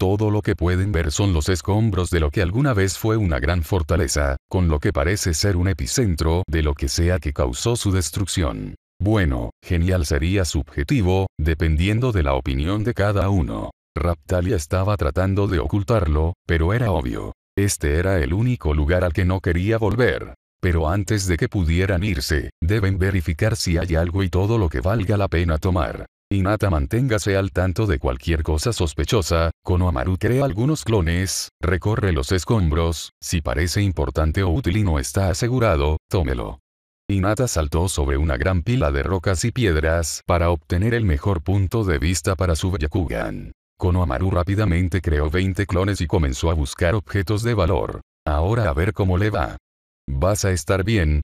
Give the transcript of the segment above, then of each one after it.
Todo lo que pueden ver son los escombros de lo que alguna vez fue una gran fortaleza, con lo que parece ser un epicentro de lo que sea que causó su destrucción. Bueno, genial sería subjetivo, dependiendo de la opinión de cada uno. Raptalia estaba tratando de ocultarlo, pero era obvio. Este era el único lugar al que no quería volver. Pero antes de que pudieran irse, deben verificar si hay algo y todo lo que valga la pena tomar. Inata manténgase al tanto de cualquier cosa sospechosa, Konohamaru crea algunos clones, recorre los escombros, si parece importante o útil y no está asegurado, tómelo. Inata saltó sobre una gran pila de rocas y piedras para obtener el mejor punto de vista para su Byakugan. Konohamaru rápidamente creó 20 clones y comenzó a buscar objetos de valor. Ahora a ver cómo le va. Vas a estar bien.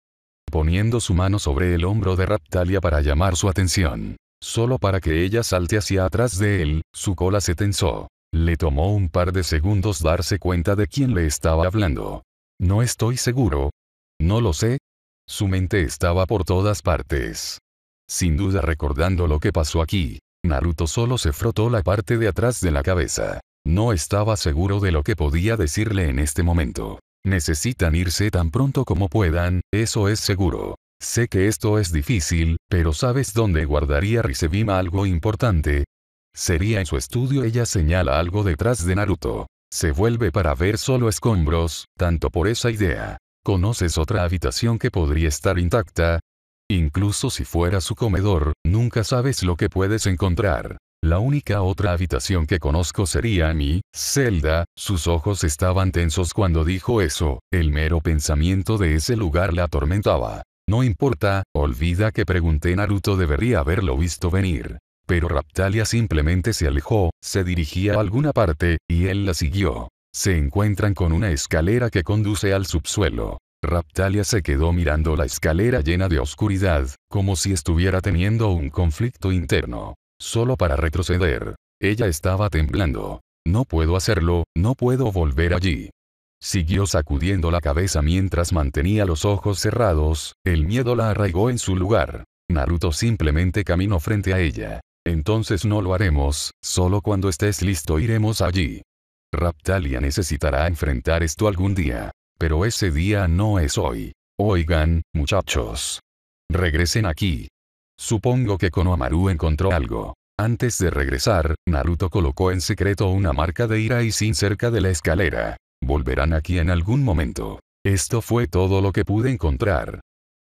Poniendo su mano sobre el hombro de Raptalia para llamar su atención. Solo para que ella salte hacia atrás de él, su cola se tensó. Le tomó un par de segundos darse cuenta de quién le estaba hablando. No estoy seguro. No lo sé. Su mente estaba por todas partes. Sin duda recordando lo que pasó aquí, Naruto solo se frotó la parte de atrás de la cabeza. No estaba seguro de lo que podía decirle en este momento. Necesitan irse tan pronto como puedan, eso es seguro. Sé que esto es difícil, pero ¿sabes dónde guardaría Risebima algo importante? Sería en su estudio ella señala algo detrás de Naruto. Se vuelve para ver solo escombros, tanto por esa idea. ¿Conoces otra habitación que podría estar intacta? Incluso si fuera su comedor, nunca sabes lo que puedes encontrar. La única otra habitación que conozco sería mi, celda, sus ojos estaban tensos cuando dijo eso, el mero pensamiento de ese lugar la atormentaba. No importa, olvida que pregunté Naruto debería haberlo visto venir. Pero Raptalia simplemente se alejó, se dirigía a alguna parte, y él la siguió. Se encuentran con una escalera que conduce al subsuelo. Raptalia se quedó mirando la escalera llena de oscuridad, como si estuviera teniendo un conflicto interno. Solo para retroceder. Ella estaba temblando. No puedo hacerlo, no puedo volver allí. Siguió sacudiendo la cabeza mientras mantenía los ojos cerrados, el miedo la arraigó en su lugar. Naruto simplemente caminó frente a ella. Entonces no lo haremos, solo cuando estés listo iremos allí. Raptalia necesitará enfrentar esto algún día. Pero ese día no es hoy. Oigan, muchachos. Regresen aquí. Supongo que Konohamaru encontró algo. Antes de regresar, Naruto colocó en secreto una marca de Ira y Sin cerca de la escalera. Volverán aquí en algún momento. Esto fue todo lo que pude encontrar.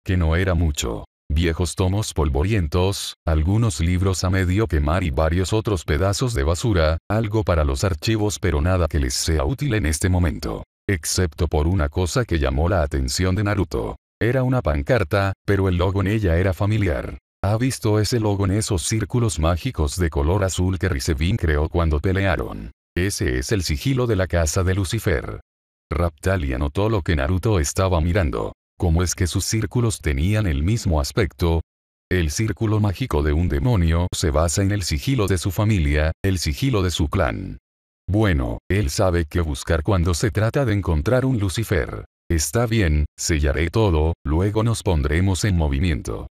Que no era mucho. Viejos tomos polvorientos, algunos libros a medio quemar y varios otros pedazos de basura, algo para los archivos pero nada que les sea útil en este momento. Excepto por una cosa que llamó la atención de Naruto. Era una pancarta, pero el logo en ella era familiar. ¿Ha visto ese logo en esos círculos mágicos de color azul que Risevin creó cuando pelearon? Ese es el sigilo de la casa de Lucifer. Raptalia notó lo que Naruto estaba mirando. ¿Cómo es que sus círculos tenían el mismo aspecto? El círculo mágico de un demonio se basa en el sigilo de su familia, el sigilo de su clan. Bueno, él sabe qué buscar cuando se trata de encontrar un Lucifer. Está bien, sellaré todo, luego nos pondremos en movimiento.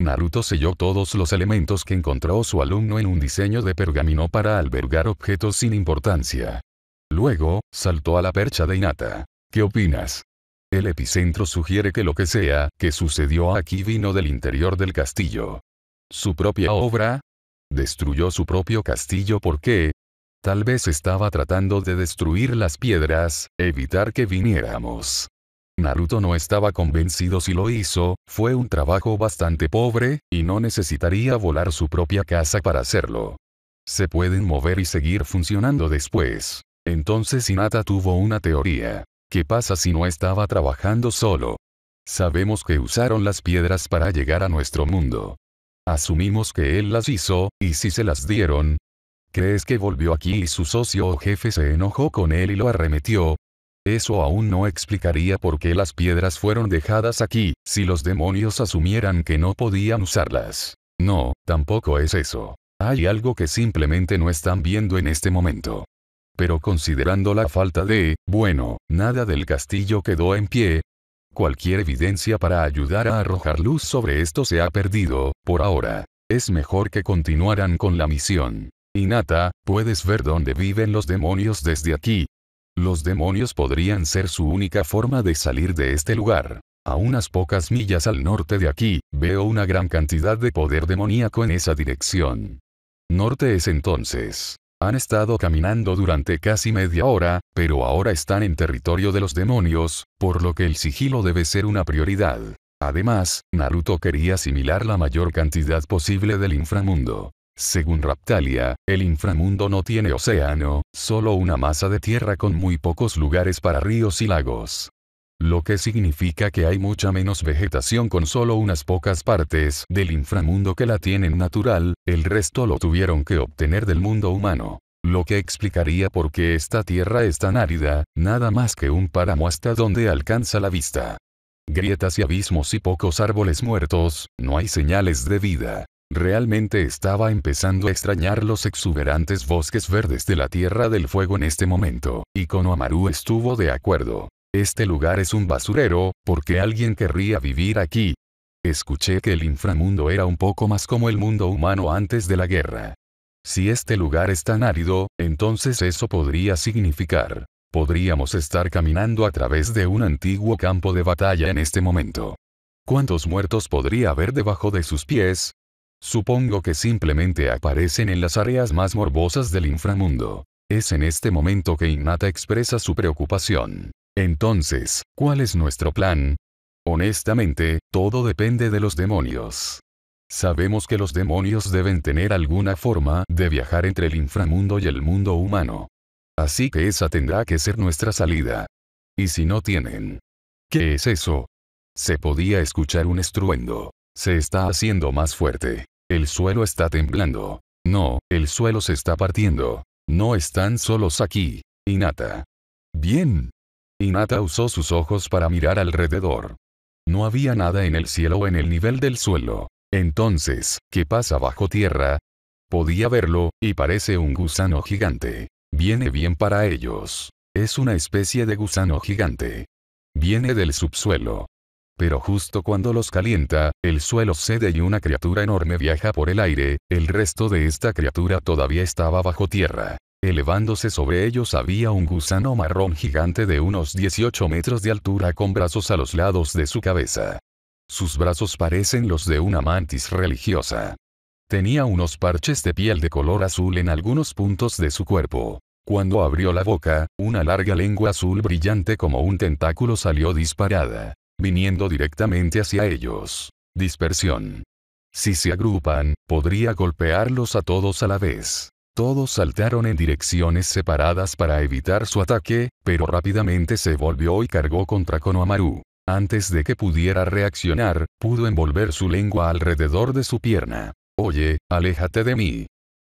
Naruto selló todos los elementos que encontró su alumno en un diseño de pergamino para albergar objetos sin importancia. Luego, saltó a la percha de Inata. ¿Qué opinas? El epicentro sugiere que lo que sea que sucedió aquí vino del interior del castillo. ¿Su propia obra? ¿Destruyó su propio castillo por qué? Tal vez estaba tratando de destruir las piedras, evitar que viniéramos. Naruto no estaba convencido si lo hizo, fue un trabajo bastante pobre, y no necesitaría volar su propia casa para hacerlo. Se pueden mover y seguir funcionando después. Entonces Hinata tuvo una teoría. ¿Qué pasa si no estaba trabajando solo? Sabemos que usaron las piedras para llegar a nuestro mundo. Asumimos que él las hizo, y si se las dieron. ¿Crees que volvió aquí y su socio o jefe se enojó con él y lo arremetió? Eso aún no explicaría por qué las piedras fueron dejadas aquí, si los demonios asumieran que no podían usarlas. No, tampoco es eso. Hay algo que simplemente no están viendo en este momento. Pero considerando la falta de, bueno, nada del castillo quedó en pie, cualquier evidencia para ayudar a arrojar luz sobre esto se ha perdido, por ahora. Es mejor que continuaran con la misión. Inata, puedes ver dónde viven los demonios desde aquí, los demonios podrían ser su única forma de salir de este lugar. A unas pocas millas al norte de aquí, veo una gran cantidad de poder demoníaco en esa dirección. Norte es entonces. Han estado caminando durante casi media hora, pero ahora están en territorio de los demonios, por lo que el sigilo debe ser una prioridad. Además, Naruto quería asimilar la mayor cantidad posible del inframundo. Según Raptalia, el inframundo no tiene océano, solo una masa de tierra con muy pocos lugares para ríos y lagos. Lo que significa que hay mucha menos vegetación con solo unas pocas partes del inframundo que la tienen natural, el resto lo tuvieron que obtener del mundo humano. Lo que explicaría por qué esta tierra es tan árida, nada más que un páramo hasta donde alcanza la vista. Grietas y abismos y pocos árboles muertos, no hay señales de vida. Realmente estaba empezando a extrañar los exuberantes bosques verdes de la Tierra del Fuego en este momento, y Konohamaru estuvo de acuerdo. Este lugar es un basurero, porque alguien querría vivir aquí. Escuché que el inframundo era un poco más como el mundo humano antes de la guerra. Si este lugar es tan árido, entonces eso podría significar. Podríamos estar caminando a través de un antiguo campo de batalla en este momento. ¿Cuántos muertos podría haber debajo de sus pies? Supongo que simplemente aparecen en las áreas más morbosas del inframundo. Es en este momento que Innata expresa su preocupación. Entonces, ¿cuál es nuestro plan? Honestamente, todo depende de los demonios. Sabemos que los demonios deben tener alguna forma de viajar entre el inframundo y el mundo humano. Así que esa tendrá que ser nuestra salida. ¿Y si no tienen? ¿Qué es eso? Se podía escuchar un estruendo. Se está haciendo más fuerte. El suelo está temblando. No, el suelo se está partiendo. No están solos aquí. Inata. Bien. Inata usó sus ojos para mirar alrededor. No había nada en el cielo o en el nivel del suelo. Entonces, ¿qué pasa bajo tierra? Podía verlo, y parece un gusano gigante. Viene bien para ellos. Es una especie de gusano gigante. Viene del subsuelo. Pero justo cuando los calienta, el suelo cede y una criatura enorme viaja por el aire, el resto de esta criatura todavía estaba bajo tierra. Elevándose sobre ellos había un gusano marrón gigante de unos 18 metros de altura con brazos a los lados de su cabeza. Sus brazos parecen los de una mantis religiosa. Tenía unos parches de piel de color azul en algunos puntos de su cuerpo. Cuando abrió la boca, una larga lengua azul brillante como un tentáculo salió disparada viniendo directamente hacia ellos. Dispersión. Si se agrupan, podría golpearlos a todos a la vez. Todos saltaron en direcciones separadas para evitar su ataque, pero rápidamente se volvió y cargó contra Konohamaru. Antes de que pudiera reaccionar, pudo envolver su lengua alrededor de su pierna. Oye, aléjate de mí.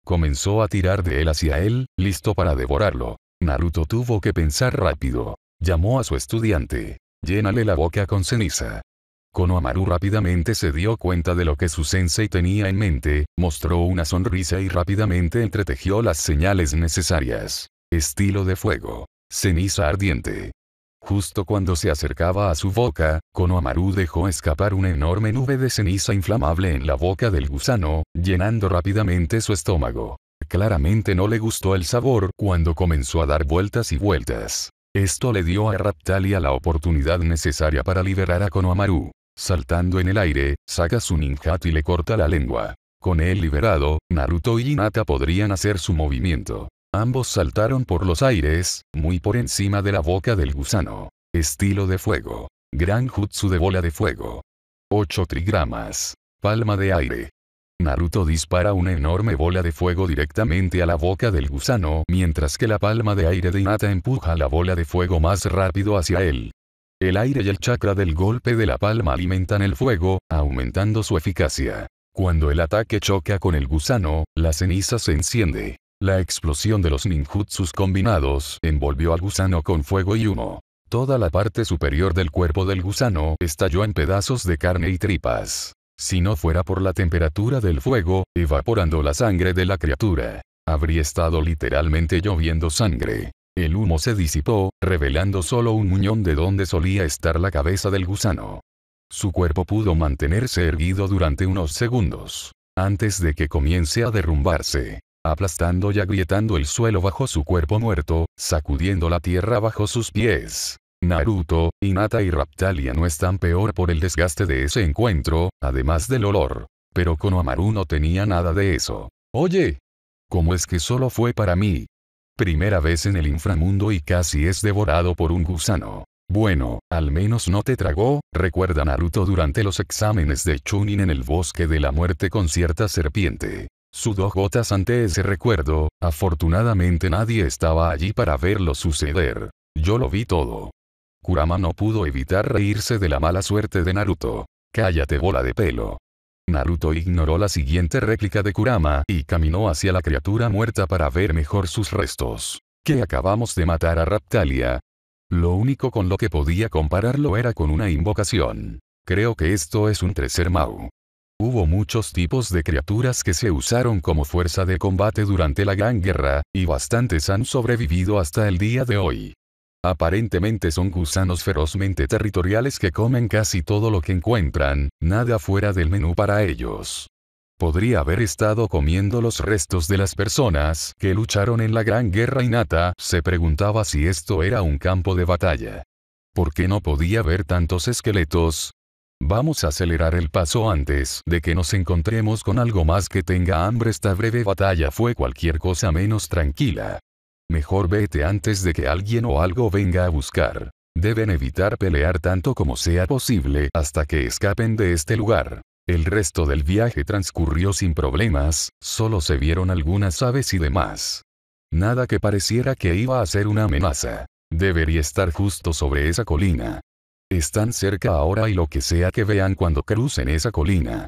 Comenzó a tirar de él hacia él, listo para devorarlo. Naruto tuvo que pensar rápido. Llamó a su estudiante. Llénale la boca con ceniza. Konohamaru rápidamente se dio cuenta de lo que su sensei tenía en mente, mostró una sonrisa y rápidamente entretejió las señales necesarias. Estilo de fuego. Ceniza ardiente. Justo cuando se acercaba a su boca, Konohamaru dejó escapar una enorme nube de ceniza inflamable en la boca del gusano, llenando rápidamente su estómago. Claramente no le gustó el sabor cuando comenzó a dar vueltas y vueltas. Esto le dio a Raptalia la oportunidad necesaria para liberar a Konohamaru. Saltando en el aire, saca su ninjat y le corta la lengua. Con él liberado, Naruto y Hinata podrían hacer su movimiento. Ambos saltaron por los aires, muy por encima de la boca del gusano. Estilo de fuego. Gran jutsu de bola de fuego. 8 trigramas. Palma de aire. Naruto dispara una enorme bola de fuego directamente a la boca del gusano mientras que la palma de aire de Hinata empuja la bola de fuego más rápido hacia él. El aire y el chakra del golpe de la palma alimentan el fuego, aumentando su eficacia. Cuando el ataque choca con el gusano, la ceniza se enciende. La explosión de los ninjutsus combinados envolvió al gusano con fuego y humo. Toda la parte superior del cuerpo del gusano estalló en pedazos de carne y tripas. Si no fuera por la temperatura del fuego, evaporando la sangre de la criatura, habría estado literalmente lloviendo sangre. El humo se disipó, revelando solo un muñón de donde solía estar la cabeza del gusano. Su cuerpo pudo mantenerse erguido durante unos segundos, antes de que comience a derrumbarse, aplastando y agrietando el suelo bajo su cuerpo muerto, sacudiendo la tierra bajo sus pies, Naruto, Inata y Raptalia no están peor por el desgaste de ese encuentro, además del olor. Pero Konohamaru no tenía nada de eso. Oye. ¿Cómo es que solo fue para mí? Primera vez en el inframundo y casi es devorado por un gusano. Bueno, al menos no te tragó, recuerda Naruto durante los exámenes de Chunin en el bosque de la muerte con cierta serpiente. Sudó gotas ante ese recuerdo, afortunadamente nadie estaba allí para verlo suceder. Yo lo vi todo. Kurama no pudo evitar reírse de la mala suerte de Naruto. Cállate bola de pelo. Naruto ignoró la siguiente réplica de Kurama y caminó hacia la criatura muerta para ver mejor sus restos. Que acabamos de matar a Raptalia. Lo único con lo que podía compararlo era con una invocación. Creo que esto es un tercer Mau. Hubo muchos tipos de criaturas que se usaron como fuerza de combate durante la Gran Guerra, y bastantes han sobrevivido hasta el día de hoy. Aparentemente son gusanos ferozmente territoriales que comen casi todo lo que encuentran, nada fuera del menú para ellos. Podría haber estado comiendo los restos de las personas que lucharon en la Gran Guerra Innata, se preguntaba si esto era un campo de batalla. ¿Por qué no podía haber tantos esqueletos? Vamos a acelerar el paso antes de que nos encontremos con algo más que tenga hambre. Esta breve batalla fue cualquier cosa menos tranquila. Mejor vete antes de que alguien o algo venga a buscar. Deben evitar pelear tanto como sea posible hasta que escapen de este lugar. El resto del viaje transcurrió sin problemas, solo se vieron algunas aves y demás. Nada que pareciera que iba a ser una amenaza. Debería estar justo sobre esa colina. Están cerca ahora y lo que sea que vean cuando crucen esa colina.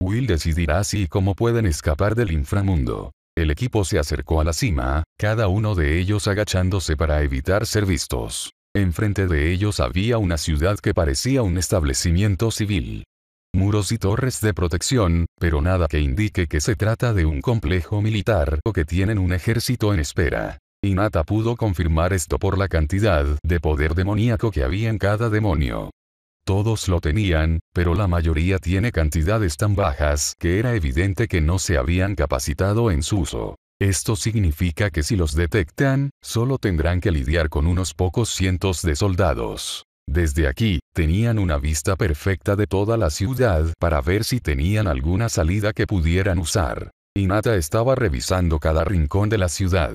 Will decidirá si y cómo pueden escapar del inframundo. El equipo se acercó a la cima, cada uno de ellos agachándose para evitar ser vistos. Enfrente de ellos había una ciudad que parecía un establecimiento civil. Muros y torres de protección, pero nada que indique que se trata de un complejo militar o que tienen un ejército en espera. Inata pudo confirmar esto por la cantidad de poder demoníaco que había en cada demonio. Todos lo tenían, pero la mayoría tiene cantidades tan bajas que era evidente que no se habían capacitado en su uso. Esto significa que si los detectan, solo tendrán que lidiar con unos pocos cientos de soldados. Desde aquí, tenían una vista perfecta de toda la ciudad para ver si tenían alguna salida que pudieran usar. Inata estaba revisando cada rincón de la ciudad.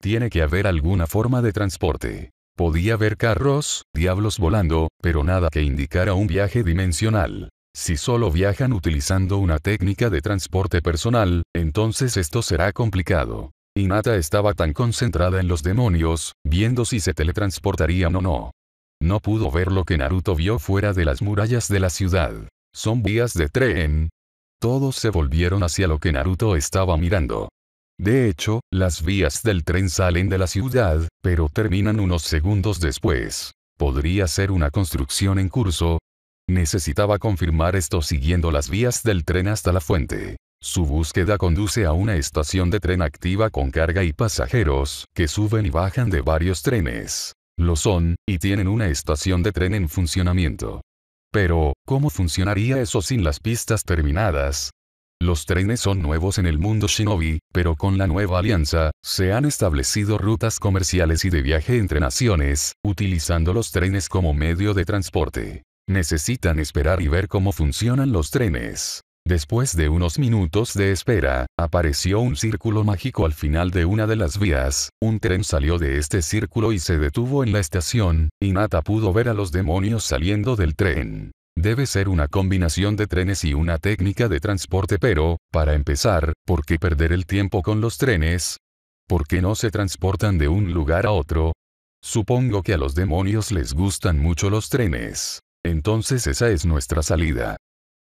Tiene que haber alguna forma de transporte. Podía ver carros, diablos volando, pero nada que indicara un viaje dimensional. Si solo viajan utilizando una técnica de transporte personal, entonces esto será complicado. Inata estaba tan concentrada en los demonios, viendo si se teletransportarían o no. No pudo ver lo que Naruto vio fuera de las murallas de la ciudad. Son vías de tren. Todos se volvieron hacia lo que Naruto estaba mirando. De hecho, las vías del tren salen de la ciudad, pero terminan unos segundos después. ¿Podría ser una construcción en curso? Necesitaba confirmar esto siguiendo las vías del tren hasta la fuente. Su búsqueda conduce a una estación de tren activa con carga y pasajeros, que suben y bajan de varios trenes. Lo son, y tienen una estación de tren en funcionamiento. Pero, ¿cómo funcionaría eso sin las pistas terminadas? Los trenes son nuevos en el mundo shinobi, pero con la nueva alianza, se han establecido rutas comerciales y de viaje entre naciones, utilizando los trenes como medio de transporte. Necesitan esperar y ver cómo funcionan los trenes. Después de unos minutos de espera, apareció un círculo mágico al final de una de las vías, un tren salió de este círculo y se detuvo en la estación, y Nata pudo ver a los demonios saliendo del tren. Debe ser una combinación de trenes y una técnica de transporte pero, para empezar, ¿por qué perder el tiempo con los trenes? ¿Por qué no se transportan de un lugar a otro? Supongo que a los demonios les gustan mucho los trenes. Entonces esa es nuestra salida.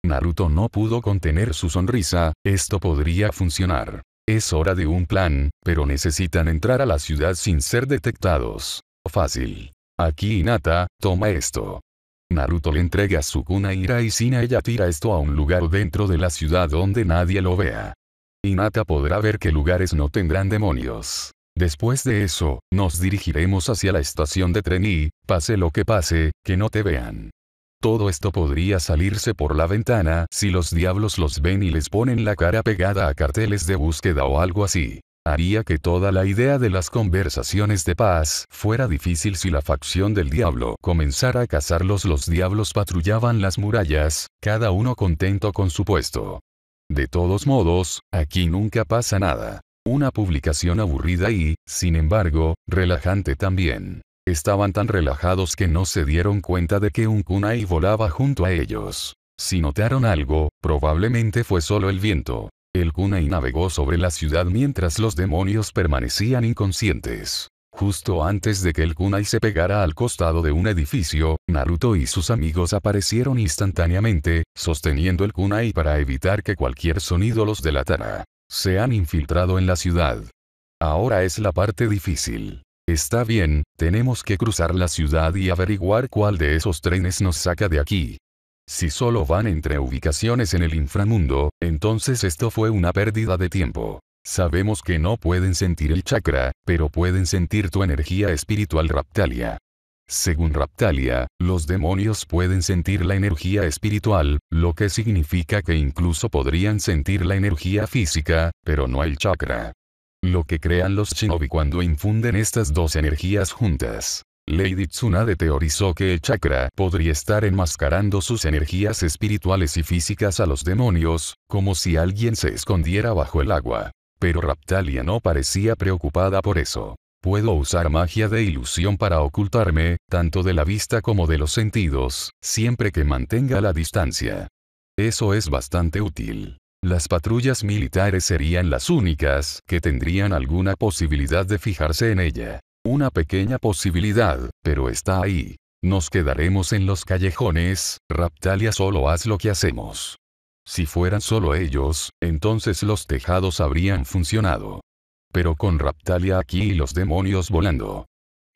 Naruto no pudo contener su sonrisa, esto podría funcionar. Es hora de un plan, pero necesitan entrar a la ciudad sin ser detectados. Fácil. Aquí Inata, toma esto. Naruto le entrega su ira y sin ella tira esto a un lugar dentro de la ciudad donde nadie lo vea. Hinata podrá ver que lugares no tendrán demonios. Después de eso, nos dirigiremos hacia la estación de tren y, pase lo que pase, que no te vean. Todo esto podría salirse por la ventana si los diablos los ven y les ponen la cara pegada a carteles de búsqueda o algo así haría que toda la idea de las conversaciones de paz fuera difícil si la facción del diablo comenzara a cazarlos. Los diablos patrullaban las murallas, cada uno contento con su puesto. De todos modos, aquí nunca pasa nada. Una publicación aburrida y, sin embargo, relajante también. Estaban tan relajados que no se dieron cuenta de que un kunai volaba junto a ellos. Si notaron algo, probablemente fue solo el viento. El kunai navegó sobre la ciudad mientras los demonios permanecían inconscientes. Justo antes de que el kunai se pegara al costado de un edificio, Naruto y sus amigos aparecieron instantáneamente, sosteniendo el kunai para evitar que cualquier sonido los delatara. Se han infiltrado en la ciudad. Ahora es la parte difícil. Está bien, tenemos que cruzar la ciudad y averiguar cuál de esos trenes nos saca de aquí. Si solo van entre ubicaciones en el inframundo, entonces esto fue una pérdida de tiempo. Sabemos que no pueden sentir el chakra, pero pueden sentir tu energía espiritual raptalia. Según Raptalia, los demonios pueden sentir la energía espiritual, lo que significa que incluso podrían sentir la energía física, pero no el chakra. Lo que crean los shinobi cuando infunden estas dos energías juntas. Lady Tsunade teorizó que el chakra podría estar enmascarando sus energías espirituales y físicas a los demonios, como si alguien se escondiera bajo el agua. Pero Raptalia no parecía preocupada por eso. Puedo usar magia de ilusión para ocultarme, tanto de la vista como de los sentidos, siempre que mantenga la distancia. Eso es bastante útil. Las patrullas militares serían las únicas que tendrían alguna posibilidad de fijarse en ella. Una pequeña posibilidad, pero está ahí. Nos quedaremos en los callejones, Raptalia solo haz lo que hacemos. Si fueran solo ellos, entonces los tejados habrían funcionado. Pero con Raptalia aquí y los demonios volando.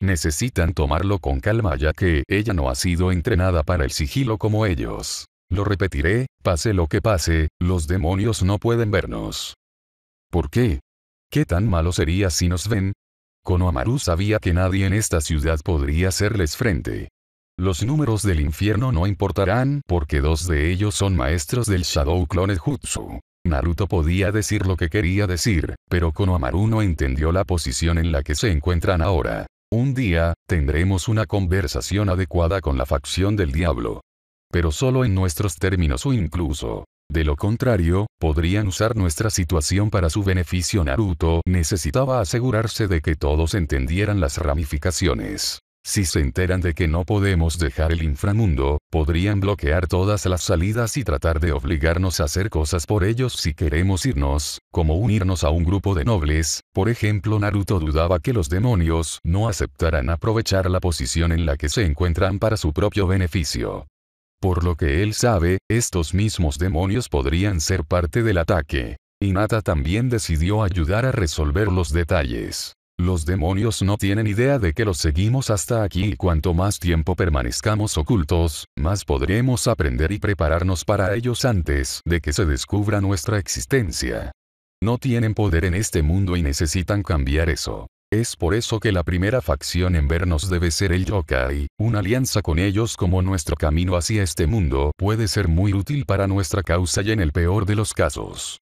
Necesitan tomarlo con calma ya que ella no ha sido entrenada para el sigilo como ellos. Lo repetiré, pase lo que pase, los demonios no pueden vernos. ¿Por qué? ¿Qué tan malo sería si nos ven? Konohamaru sabía que nadie en esta ciudad podría hacerles frente. Los números del infierno no importarán porque dos de ellos son maestros del Shadow Clone Jutsu. Naruto podía decir lo que quería decir, pero Konohamaru no entendió la posición en la que se encuentran ahora. Un día, tendremos una conversación adecuada con la facción del diablo. Pero solo en nuestros términos o incluso, de lo contrario, podrían usar nuestra situación para su beneficio. Naruto necesitaba asegurarse de que todos entendieran las ramificaciones. Si se enteran de que no podemos dejar el inframundo, podrían bloquear todas las salidas y tratar de obligarnos a hacer cosas por ellos si queremos irnos, como unirnos a un grupo de nobles, por ejemplo Naruto dudaba que los demonios no aceptaran aprovechar la posición en la que se encuentran para su propio beneficio. Por lo que él sabe, estos mismos demonios podrían ser parte del ataque. Inata también decidió ayudar a resolver los detalles. Los demonios no tienen idea de que los seguimos hasta aquí y cuanto más tiempo permanezcamos ocultos, más podremos aprender y prepararnos para ellos antes de que se descubra nuestra existencia. No tienen poder en este mundo y necesitan cambiar eso. Es por eso que la primera facción en vernos debe ser el yokai, una alianza con ellos como nuestro camino hacia este mundo puede ser muy útil para nuestra causa y en el peor de los casos.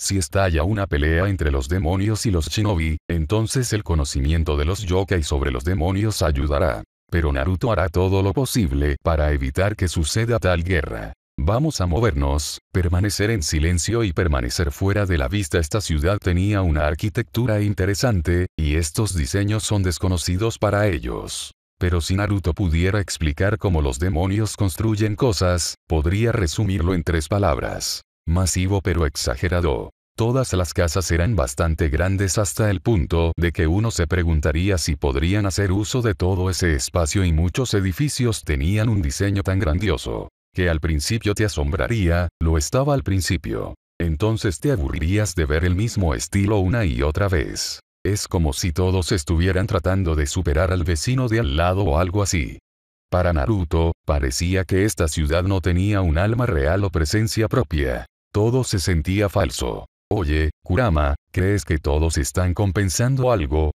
Si estalla una pelea entre los demonios y los shinobi, entonces el conocimiento de los yokai sobre los demonios ayudará. Pero Naruto hará todo lo posible para evitar que suceda tal guerra. Vamos a movernos, permanecer en silencio y permanecer fuera de la vista. Esta ciudad tenía una arquitectura interesante, y estos diseños son desconocidos para ellos. Pero si Naruto pudiera explicar cómo los demonios construyen cosas, podría resumirlo en tres palabras. Masivo pero exagerado. Todas las casas eran bastante grandes hasta el punto de que uno se preguntaría si podrían hacer uso de todo ese espacio y muchos edificios tenían un diseño tan grandioso que al principio te asombraría, lo estaba al principio. Entonces te aburrirías de ver el mismo estilo una y otra vez. Es como si todos estuvieran tratando de superar al vecino de al lado o algo así. Para Naruto, parecía que esta ciudad no tenía un alma real o presencia propia. Todo se sentía falso. Oye, Kurama, ¿crees que todos están compensando algo?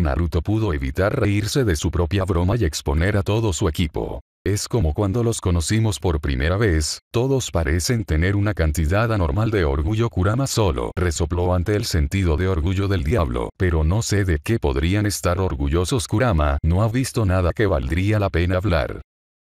Naruto pudo evitar reírse de su propia broma y exponer a todo su equipo. Es como cuando los conocimos por primera vez, todos parecen tener una cantidad anormal de orgullo. Kurama solo resopló ante el sentido de orgullo del diablo, pero no sé de qué podrían estar orgullosos. Kurama no ha visto nada que valdría la pena hablar.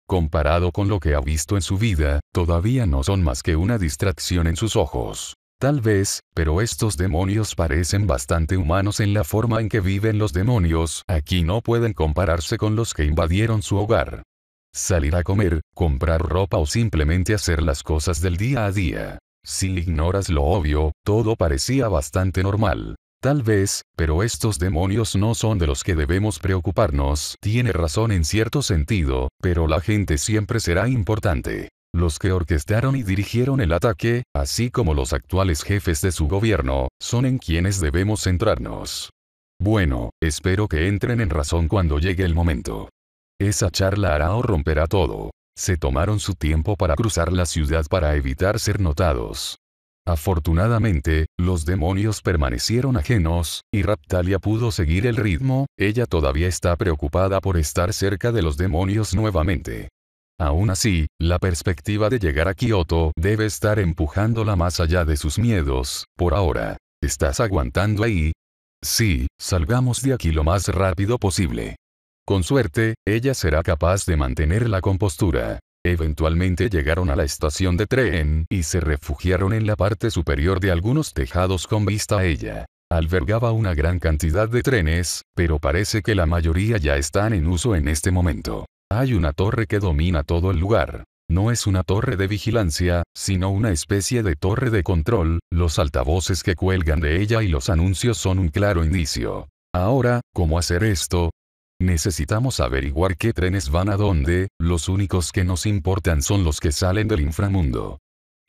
Comparado con lo que ha visto en su vida, todavía no son más que una distracción en sus ojos. Tal vez, pero estos demonios parecen bastante humanos en la forma en que viven los demonios, aquí no pueden compararse con los que invadieron su hogar salir a comer, comprar ropa o simplemente hacer las cosas del día a día. Si ignoras lo obvio, todo parecía bastante normal. Tal vez, pero estos demonios no son de los que debemos preocuparnos. Tiene razón en cierto sentido, pero la gente siempre será importante. Los que orquestaron y dirigieron el ataque, así como los actuales jefes de su gobierno, son en quienes debemos centrarnos. Bueno, espero que entren en razón cuando llegue el momento. Esa charla hará o romperá todo. Se tomaron su tiempo para cruzar la ciudad para evitar ser notados. Afortunadamente, los demonios permanecieron ajenos, y Raptalia pudo seguir el ritmo, ella todavía está preocupada por estar cerca de los demonios nuevamente. Aún así, la perspectiva de llegar a Kioto debe estar empujándola más allá de sus miedos, por ahora. ¿Estás aguantando ahí? Sí, salgamos de aquí lo más rápido posible. Con suerte, ella será capaz de mantener la compostura. Eventualmente llegaron a la estación de tren y se refugiaron en la parte superior de algunos tejados con vista a ella. Albergaba una gran cantidad de trenes, pero parece que la mayoría ya están en uso en este momento. Hay una torre que domina todo el lugar. No es una torre de vigilancia, sino una especie de torre de control, los altavoces que cuelgan de ella y los anuncios son un claro indicio. Ahora, ¿cómo hacer esto? Necesitamos averiguar qué trenes van a dónde, los únicos que nos importan son los que salen del inframundo.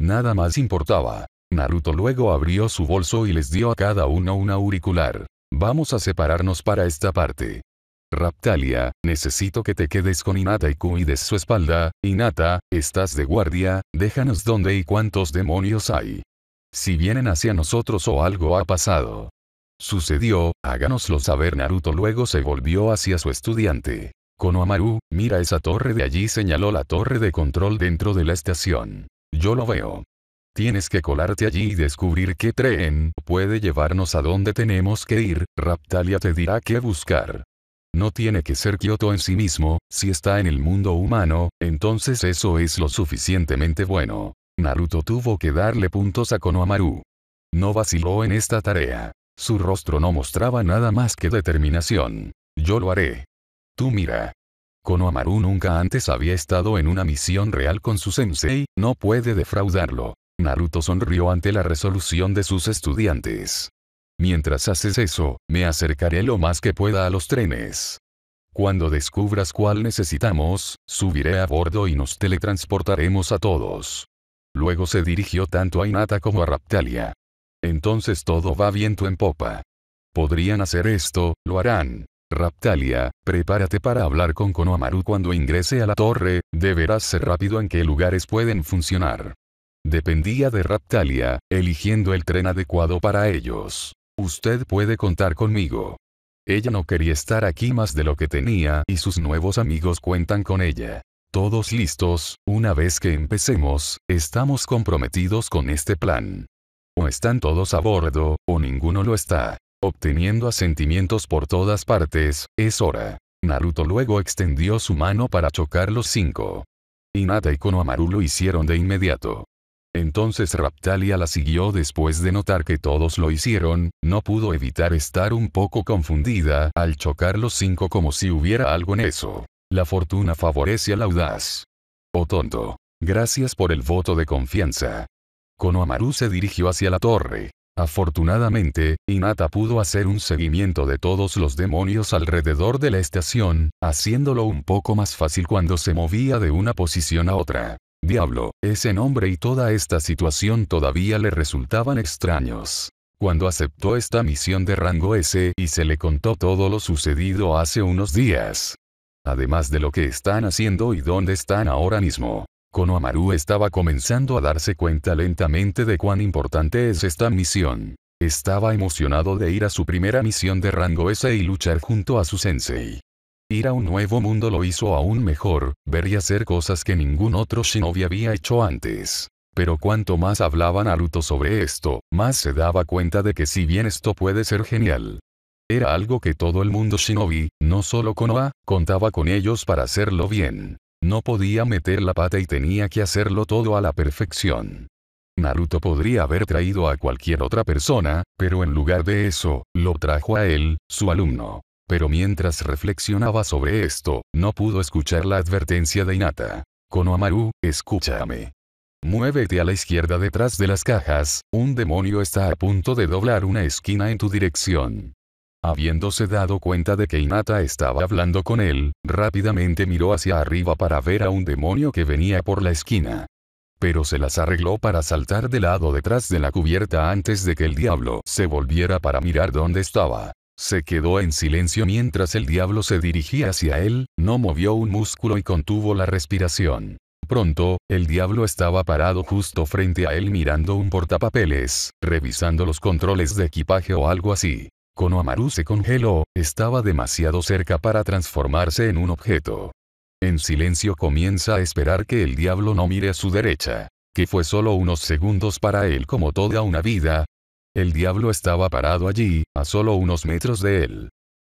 Nada más importaba. Naruto luego abrió su bolso y les dio a cada uno un auricular. Vamos a separarnos para esta parte. Raptalia, necesito que te quedes con Inata y cuides su espalda. Inata, estás de guardia, déjanos dónde y cuántos demonios hay. Si vienen hacia nosotros o algo ha pasado. Sucedió, háganoslo saber Naruto luego se volvió hacia su estudiante. Konohamaru, mira esa torre de allí señaló la torre de control dentro de la estación. Yo lo veo. Tienes que colarte allí y descubrir qué tren puede llevarnos a donde tenemos que ir, Raptalia te dirá qué buscar. No tiene que ser Kyoto en sí mismo, si está en el mundo humano, entonces eso es lo suficientemente bueno. Naruto tuvo que darle puntos a Konohamaru. No vaciló en esta tarea. Su rostro no mostraba nada más que determinación. Yo lo haré. Tú mira. Kono nunca antes había estado en una misión real con su sensei, no puede defraudarlo. Naruto sonrió ante la resolución de sus estudiantes. Mientras haces eso, me acercaré lo más que pueda a los trenes. Cuando descubras cuál necesitamos, subiré a bordo y nos teletransportaremos a todos. Luego se dirigió tanto a Inata como a Raptalia. Entonces todo va viento en popa. Podrían hacer esto, lo harán. Raptalia, prepárate para hablar con Konohamaru cuando ingrese a la torre, deberás ser rápido en qué lugares pueden funcionar. Dependía de Raptalia, eligiendo el tren adecuado para ellos. Usted puede contar conmigo. Ella no quería estar aquí más de lo que tenía y sus nuevos amigos cuentan con ella. Todos listos, una vez que empecemos, estamos comprometidos con este plan están todos a bordo, o ninguno lo está. Obteniendo asentimientos por todas partes, es hora. Naruto luego extendió su mano para chocar los cinco. Hinata y Konohamaru lo hicieron de inmediato. Entonces Raptalia la siguió después de notar que todos lo hicieron, no pudo evitar estar un poco confundida al chocar los cinco como si hubiera algo en eso. La fortuna favorece al audaz. Oh tonto. Gracias por el voto de confianza. Konohamaru se dirigió hacia la torre. Afortunadamente, Inata pudo hacer un seguimiento de todos los demonios alrededor de la estación, haciéndolo un poco más fácil cuando se movía de una posición a otra. Diablo, ese nombre y toda esta situación todavía le resultaban extraños. Cuando aceptó esta misión de rango S y se le contó todo lo sucedido hace unos días. Además de lo que están haciendo y dónde están ahora mismo. Konohamaru estaba comenzando a darse cuenta lentamente de cuán importante es esta misión. Estaba emocionado de ir a su primera misión de rango S y luchar junto a su sensei. Ir a un nuevo mundo lo hizo aún mejor, ver y hacer cosas que ningún otro shinobi había hecho antes. Pero cuanto más hablaba Naruto sobre esto, más se daba cuenta de que si bien esto puede ser genial, era algo que todo el mundo shinobi, no solo Konoha, contaba con ellos para hacerlo bien. No podía meter la pata y tenía que hacerlo todo a la perfección. Naruto podría haber traído a cualquier otra persona, pero en lugar de eso, lo trajo a él, su alumno. Pero mientras reflexionaba sobre esto, no pudo escuchar la advertencia de Inata. Konohamaru, escúchame. Muévete a la izquierda detrás de las cajas, un demonio está a punto de doblar una esquina en tu dirección. Habiéndose dado cuenta de que Inata estaba hablando con él, rápidamente miró hacia arriba para ver a un demonio que venía por la esquina. Pero se las arregló para saltar de lado detrás de la cubierta antes de que el diablo se volviera para mirar dónde estaba. Se quedó en silencio mientras el diablo se dirigía hacia él, no movió un músculo y contuvo la respiración. Pronto, el diablo estaba parado justo frente a él mirando un portapapeles, revisando los controles de equipaje o algo así. Konohamaru se congeló, estaba demasiado cerca para transformarse en un objeto. En silencio comienza a esperar que el diablo no mire a su derecha. Que fue solo unos segundos para él como toda una vida. El diablo estaba parado allí, a solo unos metros de él.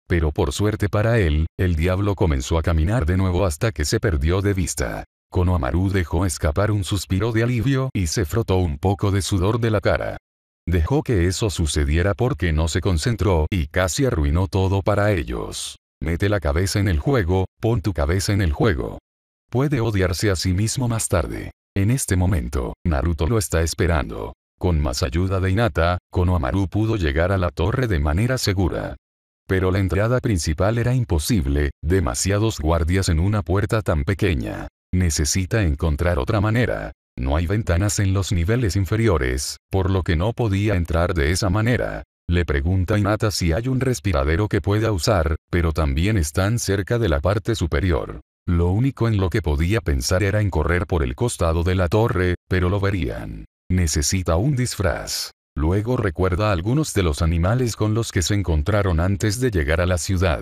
Pero por suerte para él, el diablo comenzó a caminar de nuevo hasta que se perdió de vista. Konohamaru dejó escapar un suspiro de alivio y se frotó un poco de sudor de la cara dejó que eso sucediera porque no se concentró y casi arruinó todo para ellos. Mete la cabeza en el juego, pon tu cabeza en el juego. Puede odiarse a sí mismo más tarde. En este momento, Naruto lo está esperando. Con más ayuda de Hinata, Konohamaru pudo llegar a la torre de manera segura. Pero la entrada principal era imposible, demasiados guardias en una puerta tan pequeña. Necesita encontrar otra manera. No hay ventanas en los niveles inferiores, por lo que no podía entrar de esa manera. Le pregunta Inata si hay un respiradero que pueda usar, pero también están cerca de la parte superior. Lo único en lo que podía pensar era en correr por el costado de la torre, pero lo verían. Necesita un disfraz. Luego recuerda algunos de los animales con los que se encontraron antes de llegar a la ciudad.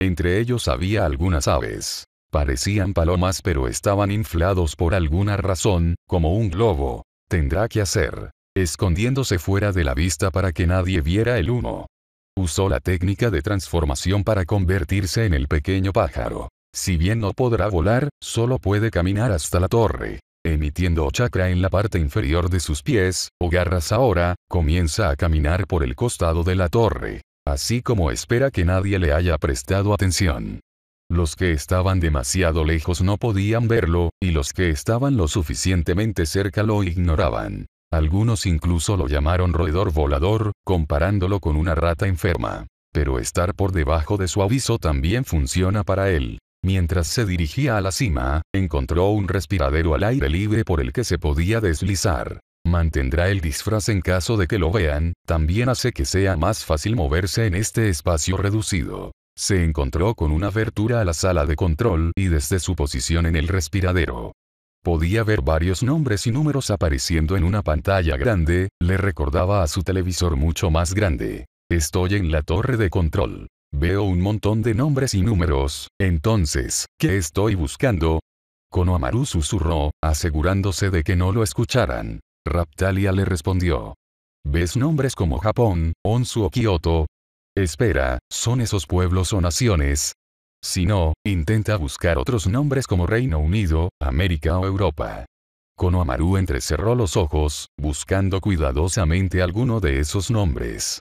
Entre ellos había algunas aves. Parecían palomas pero estaban inflados por alguna razón, como un globo. Tendrá que hacer. Escondiéndose fuera de la vista para que nadie viera el humo. Usó la técnica de transformación para convertirse en el pequeño pájaro. Si bien no podrá volar, solo puede caminar hasta la torre. Emitiendo chakra en la parte inferior de sus pies, o garras ahora, comienza a caminar por el costado de la torre. Así como espera que nadie le haya prestado atención. Los que estaban demasiado lejos no podían verlo, y los que estaban lo suficientemente cerca lo ignoraban. Algunos incluso lo llamaron roedor volador, comparándolo con una rata enferma. Pero estar por debajo de su aviso también funciona para él. Mientras se dirigía a la cima, encontró un respiradero al aire libre por el que se podía deslizar. Mantendrá el disfraz en caso de que lo vean, también hace que sea más fácil moverse en este espacio reducido se encontró con una abertura a la sala de control y desde su posición en el respiradero. Podía ver varios nombres y números apareciendo en una pantalla grande, le recordaba a su televisor mucho más grande. Estoy en la torre de control. Veo un montón de nombres y números, entonces, ¿qué estoy buscando? Konohamaru susurró, asegurándose de que no lo escucharan. Raptalia le respondió. ¿Ves nombres como Japón, Onsu o Kioto, espera, son esos pueblos o naciones. Si no, intenta buscar otros nombres como Reino Unido, América o Europa. Konohamaru entrecerró los ojos, buscando cuidadosamente alguno de esos nombres.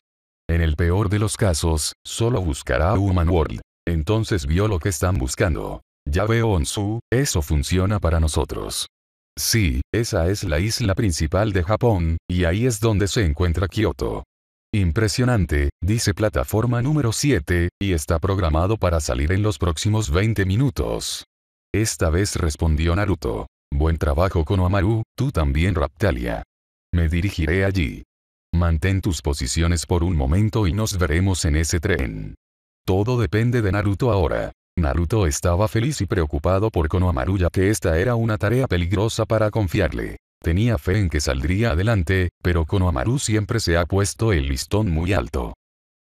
En el peor de los casos, solo buscará Human World. Entonces vio lo que están buscando. Ya veo Onsu, eso funciona para nosotros. Sí, esa es la isla principal de Japón, y ahí es donde se encuentra Kioto. Impresionante, dice plataforma número 7, y está programado para salir en los próximos 20 minutos. Esta vez respondió Naruto. Buen trabajo Konoamaru, tú también Raptalia. Me dirigiré allí. Mantén tus posiciones por un momento y nos veremos en ese tren. Todo depende de Naruto ahora. Naruto estaba feliz y preocupado por Konohamaru ya que esta era una tarea peligrosa para confiarle. Tenía fe en que saldría adelante, pero Konohamaru siempre se ha puesto el listón muy alto.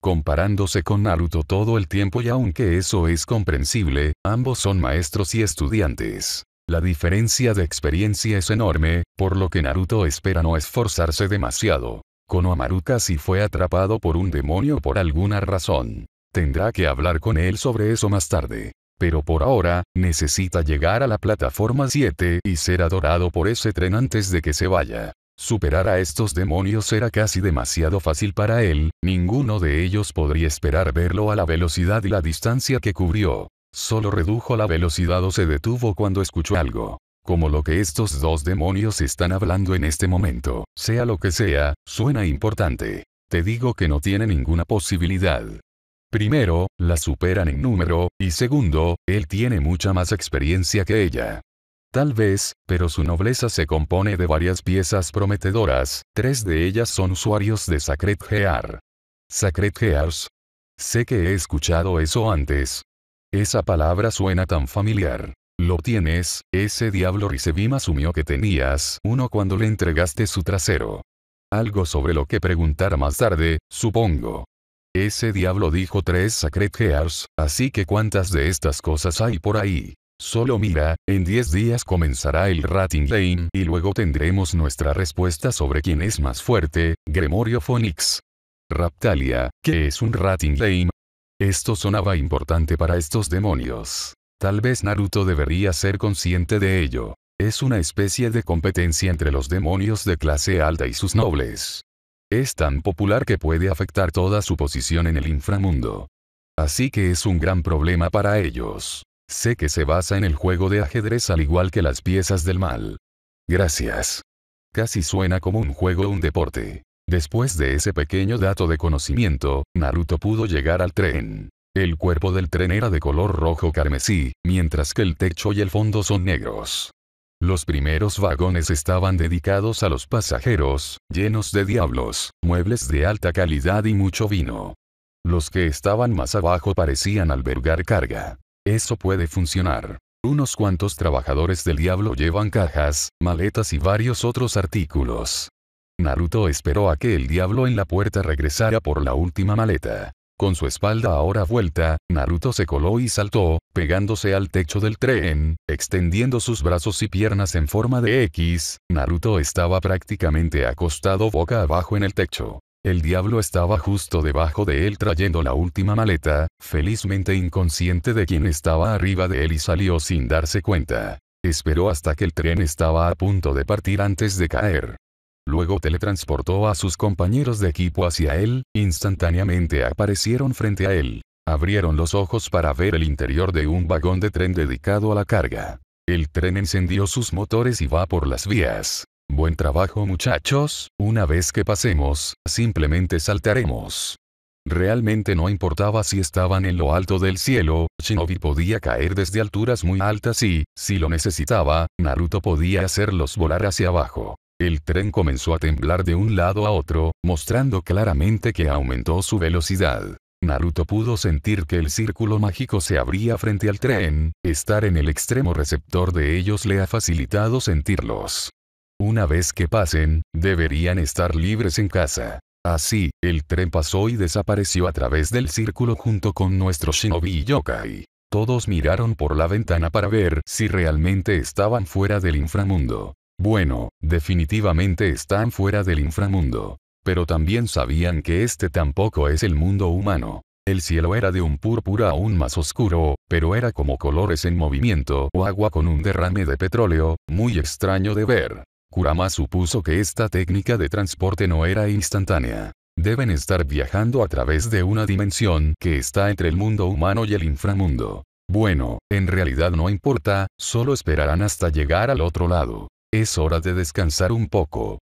Comparándose con Naruto todo el tiempo y aunque eso es comprensible, ambos son maestros y estudiantes. La diferencia de experiencia es enorme, por lo que Naruto espera no esforzarse demasiado. Konohamaru casi fue atrapado por un demonio por alguna razón. Tendrá que hablar con él sobre eso más tarde. Pero por ahora, necesita llegar a la plataforma 7 y ser adorado por ese tren antes de que se vaya. Superar a estos demonios era casi demasiado fácil para él, ninguno de ellos podría esperar verlo a la velocidad y la distancia que cubrió. Solo redujo la velocidad o se detuvo cuando escuchó algo. Como lo que estos dos demonios están hablando en este momento, sea lo que sea, suena importante. Te digo que no tiene ninguna posibilidad. Primero, la superan en número, y segundo, él tiene mucha más experiencia que ella. Tal vez, pero su nobleza se compone de varias piezas prometedoras, tres de ellas son usuarios de Sacred Gear. Sacred Gears. Sé que he escuchado eso antes. Esa palabra suena tan familiar. Lo tienes, ese diablo Risebim asumió que tenías uno cuando le entregaste su trasero. Algo sobre lo que preguntar más tarde, supongo. Ese diablo dijo tres Sacred Gears, así que cuántas de estas cosas hay por ahí. Solo mira, en 10 días comenzará el Rating Lane y luego tendremos nuestra respuesta sobre quién es más fuerte, Gremorio Phoenix. Raptalia, ¿qué es un Rating Lane? Esto sonaba importante para estos demonios. Tal vez Naruto debería ser consciente de ello. Es una especie de competencia entre los demonios de clase alta y sus nobles. Es tan popular que puede afectar toda su posición en el inframundo. Así que es un gran problema para ellos. Sé que se basa en el juego de ajedrez al igual que las piezas del mal. Gracias. Casi suena como un juego o un deporte. Después de ese pequeño dato de conocimiento, Naruto pudo llegar al tren. El cuerpo del tren era de color rojo carmesí, mientras que el techo y el fondo son negros. Los primeros vagones estaban dedicados a los pasajeros, llenos de diablos, muebles de alta calidad y mucho vino. Los que estaban más abajo parecían albergar carga. Eso puede funcionar. Unos cuantos trabajadores del diablo llevan cajas, maletas y varios otros artículos. Naruto esperó a que el diablo en la puerta regresara por la última maleta. Con su espalda ahora vuelta, Naruto se coló y saltó, pegándose al techo del tren, extendiendo sus brazos y piernas en forma de X, Naruto estaba prácticamente acostado boca abajo en el techo. El diablo estaba justo debajo de él trayendo la última maleta, felizmente inconsciente de quien estaba arriba de él y salió sin darse cuenta. Esperó hasta que el tren estaba a punto de partir antes de caer. Luego teletransportó a sus compañeros de equipo hacia él, instantáneamente aparecieron frente a él. Abrieron los ojos para ver el interior de un vagón de tren dedicado a la carga. El tren encendió sus motores y va por las vías. Buen trabajo muchachos, una vez que pasemos, simplemente saltaremos. Realmente no importaba si estaban en lo alto del cielo, Shinobi podía caer desde alturas muy altas y, si lo necesitaba, Naruto podía hacerlos volar hacia abajo. El tren comenzó a temblar de un lado a otro, mostrando claramente que aumentó su velocidad. Naruto pudo sentir que el círculo mágico se abría frente al tren, estar en el extremo receptor de ellos le ha facilitado sentirlos. Una vez que pasen, deberían estar libres en casa. Así, el tren pasó y desapareció a través del círculo junto con nuestro shinobi y yokai. Todos miraron por la ventana para ver si realmente estaban fuera del inframundo. Bueno, definitivamente están fuera del inframundo. Pero también sabían que este tampoco es el mundo humano. El cielo era de un púrpura aún más oscuro, pero era como colores en movimiento o agua con un derrame de petróleo, muy extraño de ver. Kurama supuso que esta técnica de transporte no era instantánea. Deben estar viajando a través de una dimensión que está entre el mundo humano y el inframundo. Bueno, en realidad no importa, solo esperarán hasta llegar al otro lado es hora de descansar un poco.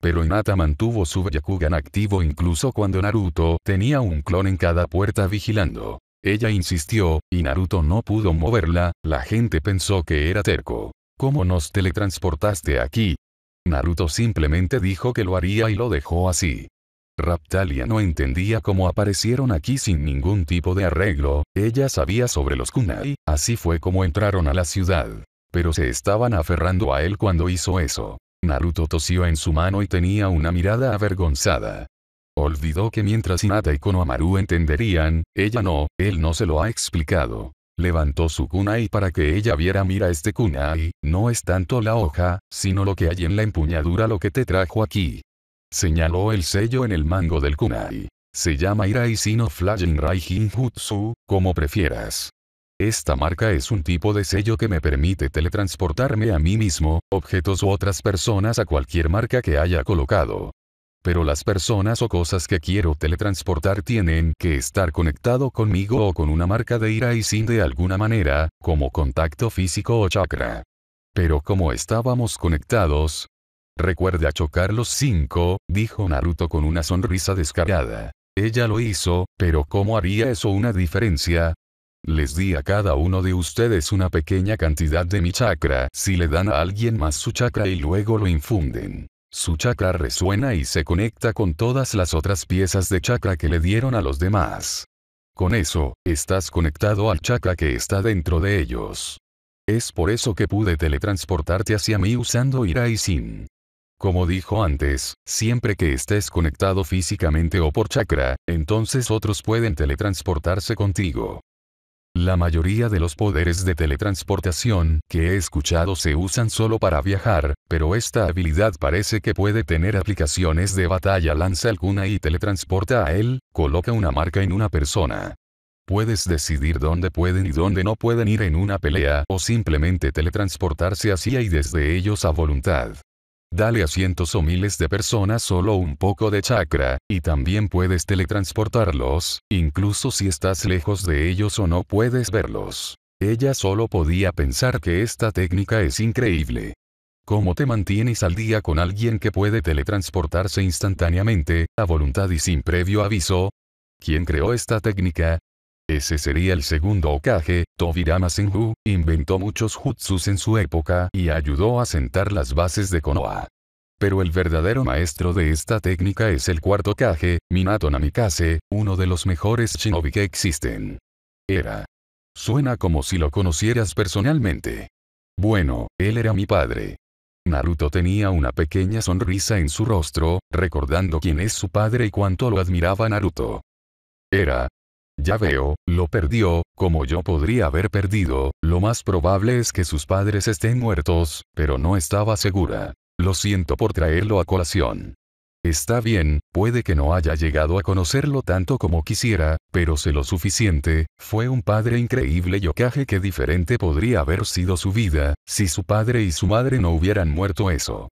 Pero Inata mantuvo su Byakugan activo incluso cuando Naruto tenía un clon en cada puerta vigilando. Ella insistió, y Naruto no pudo moverla, la gente pensó que era terco. ¿Cómo nos teletransportaste aquí? Naruto simplemente dijo que lo haría y lo dejó así. Raptalia no entendía cómo aparecieron aquí sin ningún tipo de arreglo, ella sabía sobre los kunai, así fue como entraron a la ciudad. Pero se estaban aferrando a él cuando hizo eso. Naruto tosió en su mano y tenía una mirada avergonzada. Olvidó que mientras Hinata y Konohamaru entenderían, ella no, él no se lo ha explicado. Levantó su kunai para que ella viera mira este kunai, no es tanto la hoja, sino lo que hay en la empuñadura lo que te trajo aquí. Señaló el sello en el mango del kunai. Se llama Irai Sino Flying Rai Jinjutsu, como prefieras. Esta marca es un tipo de sello que me permite teletransportarme a mí mismo, objetos u otras personas a cualquier marca que haya colocado. Pero las personas o cosas que quiero teletransportar tienen que estar conectado conmigo o con una marca de ira y sin de alguna manera, como contacto físico o chakra. Pero como estábamos conectados, recuerda chocar los cinco, dijo Naruto con una sonrisa descargada. Ella lo hizo, pero ¿cómo haría eso una diferencia? Les di a cada uno de ustedes una pequeña cantidad de mi chakra si le dan a alguien más su chakra y luego lo infunden. Su chakra resuena y se conecta con todas las otras piezas de chakra que le dieron a los demás. Con eso, estás conectado al chakra que está dentro de ellos. Es por eso que pude teletransportarte hacia mí usando ira y sin. Como dijo antes, siempre que estés conectado físicamente o por chakra, entonces otros pueden teletransportarse contigo. La mayoría de los poderes de teletransportación que he escuchado se usan solo para viajar, pero esta habilidad parece que puede tener aplicaciones de batalla. Lanza alguna y teletransporta a él, coloca una marca en una persona. Puedes decidir dónde pueden y dónde no pueden ir en una pelea o simplemente teletransportarse hacia y desde ellos a voluntad. Dale a cientos o miles de personas solo un poco de chakra, y también puedes teletransportarlos, incluso si estás lejos de ellos o no puedes verlos. Ella solo podía pensar que esta técnica es increíble. ¿Cómo te mantienes al día con alguien que puede teletransportarse instantáneamente, a voluntad y sin previo aviso? ¿Quién creó esta técnica? Ese sería el segundo Hokage, Tobirama Senju, inventó muchos jutsus en su época y ayudó a sentar las bases de Konoha. Pero el verdadero maestro de esta técnica es el cuarto Kage, Minato Namikaze, uno de los mejores shinobi que existen. Era. Suena como si lo conocieras personalmente. Bueno, él era mi padre. Naruto tenía una pequeña sonrisa en su rostro, recordando quién es su padre y cuánto lo admiraba Naruto. Era, ya veo, lo perdió, como yo podría haber perdido, lo más probable es que sus padres estén muertos, pero no estaba segura. Lo siento por traerlo a colación. Está bien, puede que no haya llegado a conocerlo tanto como quisiera, pero sé lo suficiente, fue un padre increíble y ocaje que diferente podría haber sido su vida, si su padre y su madre no hubieran muerto eso.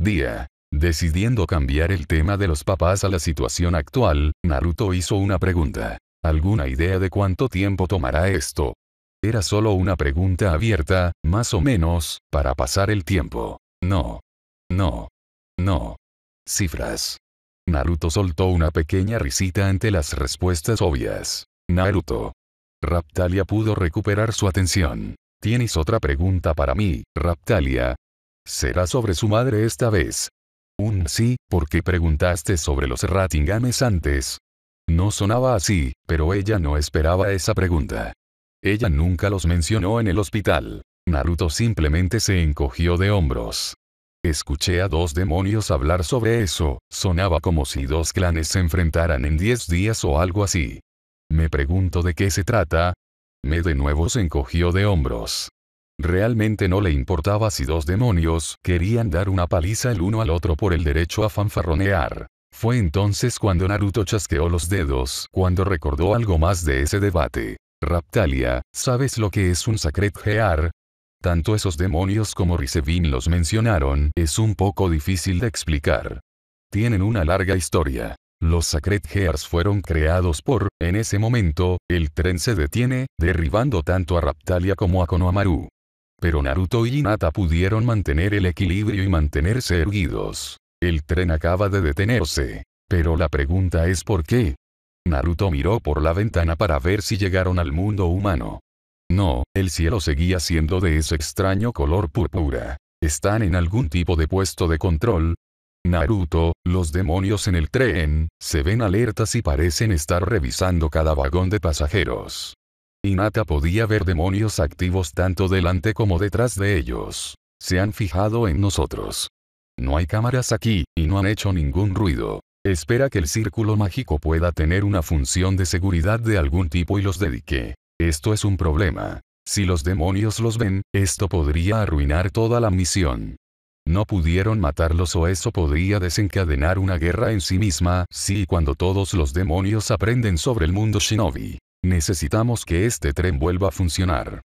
Día. Decidiendo cambiar el tema de los papás a la situación actual, Naruto hizo una pregunta. ¿Alguna idea de cuánto tiempo tomará esto? Era solo una pregunta abierta, más o menos, para pasar el tiempo. No. No. No. Cifras. Naruto soltó una pequeña risita ante las respuestas obvias. Naruto. Raptalia pudo recuperar su atención. ¿Tienes otra pregunta para mí, Raptalia? Será sobre su madre esta vez. Un sí, porque preguntaste sobre los Ratingames antes, no sonaba así, pero ella no esperaba esa pregunta. Ella nunca los mencionó en el hospital. Naruto simplemente se encogió de hombros. Escuché a dos demonios hablar sobre eso, sonaba como si dos clanes se enfrentaran en 10 días o algo así. Me pregunto de qué se trata. Me de nuevo se encogió de hombros. Realmente no le importaba si dos demonios querían dar una paliza el uno al otro por el derecho a fanfarronear. Fue entonces cuando Naruto chasqueó los dedos cuando recordó algo más de ese debate. Raptalia, ¿sabes lo que es un Sacred Gear? Tanto esos demonios como Risevin los mencionaron, es un poco difícil de explicar. Tienen una larga historia. Los Sacred Gears fueron creados por, en ese momento, el tren se detiene, derribando tanto a Raptalia como a Konohamaru. Pero Naruto y Hinata pudieron mantener el equilibrio y mantenerse erguidos. El tren acaba de detenerse. Pero la pregunta es por qué. Naruto miró por la ventana para ver si llegaron al mundo humano. No, el cielo seguía siendo de ese extraño color púrpura. ¿Están en algún tipo de puesto de control? Naruto, los demonios en el tren, se ven alertas y parecen estar revisando cada vagón de pasajeros. Inata podía ver demonios activos tanto delante como detrás de ellos. Se han fijado en nosotros. No hay cámaras aquí, y no han hecho ningún ruido. Espera que el círculo mágico pueda tener una función de seguridad de algún tipo y los dedique. Esto es un problema. Si los demonios los ven, esto podría arruinar toda la misión. No pudieron matarlos o eso podría desencadenar una guerra en sí misma, sí cuando todos los demonios aprenden sobre el mundo shinobi. Necesitamos que este tren vuelva a funcionar.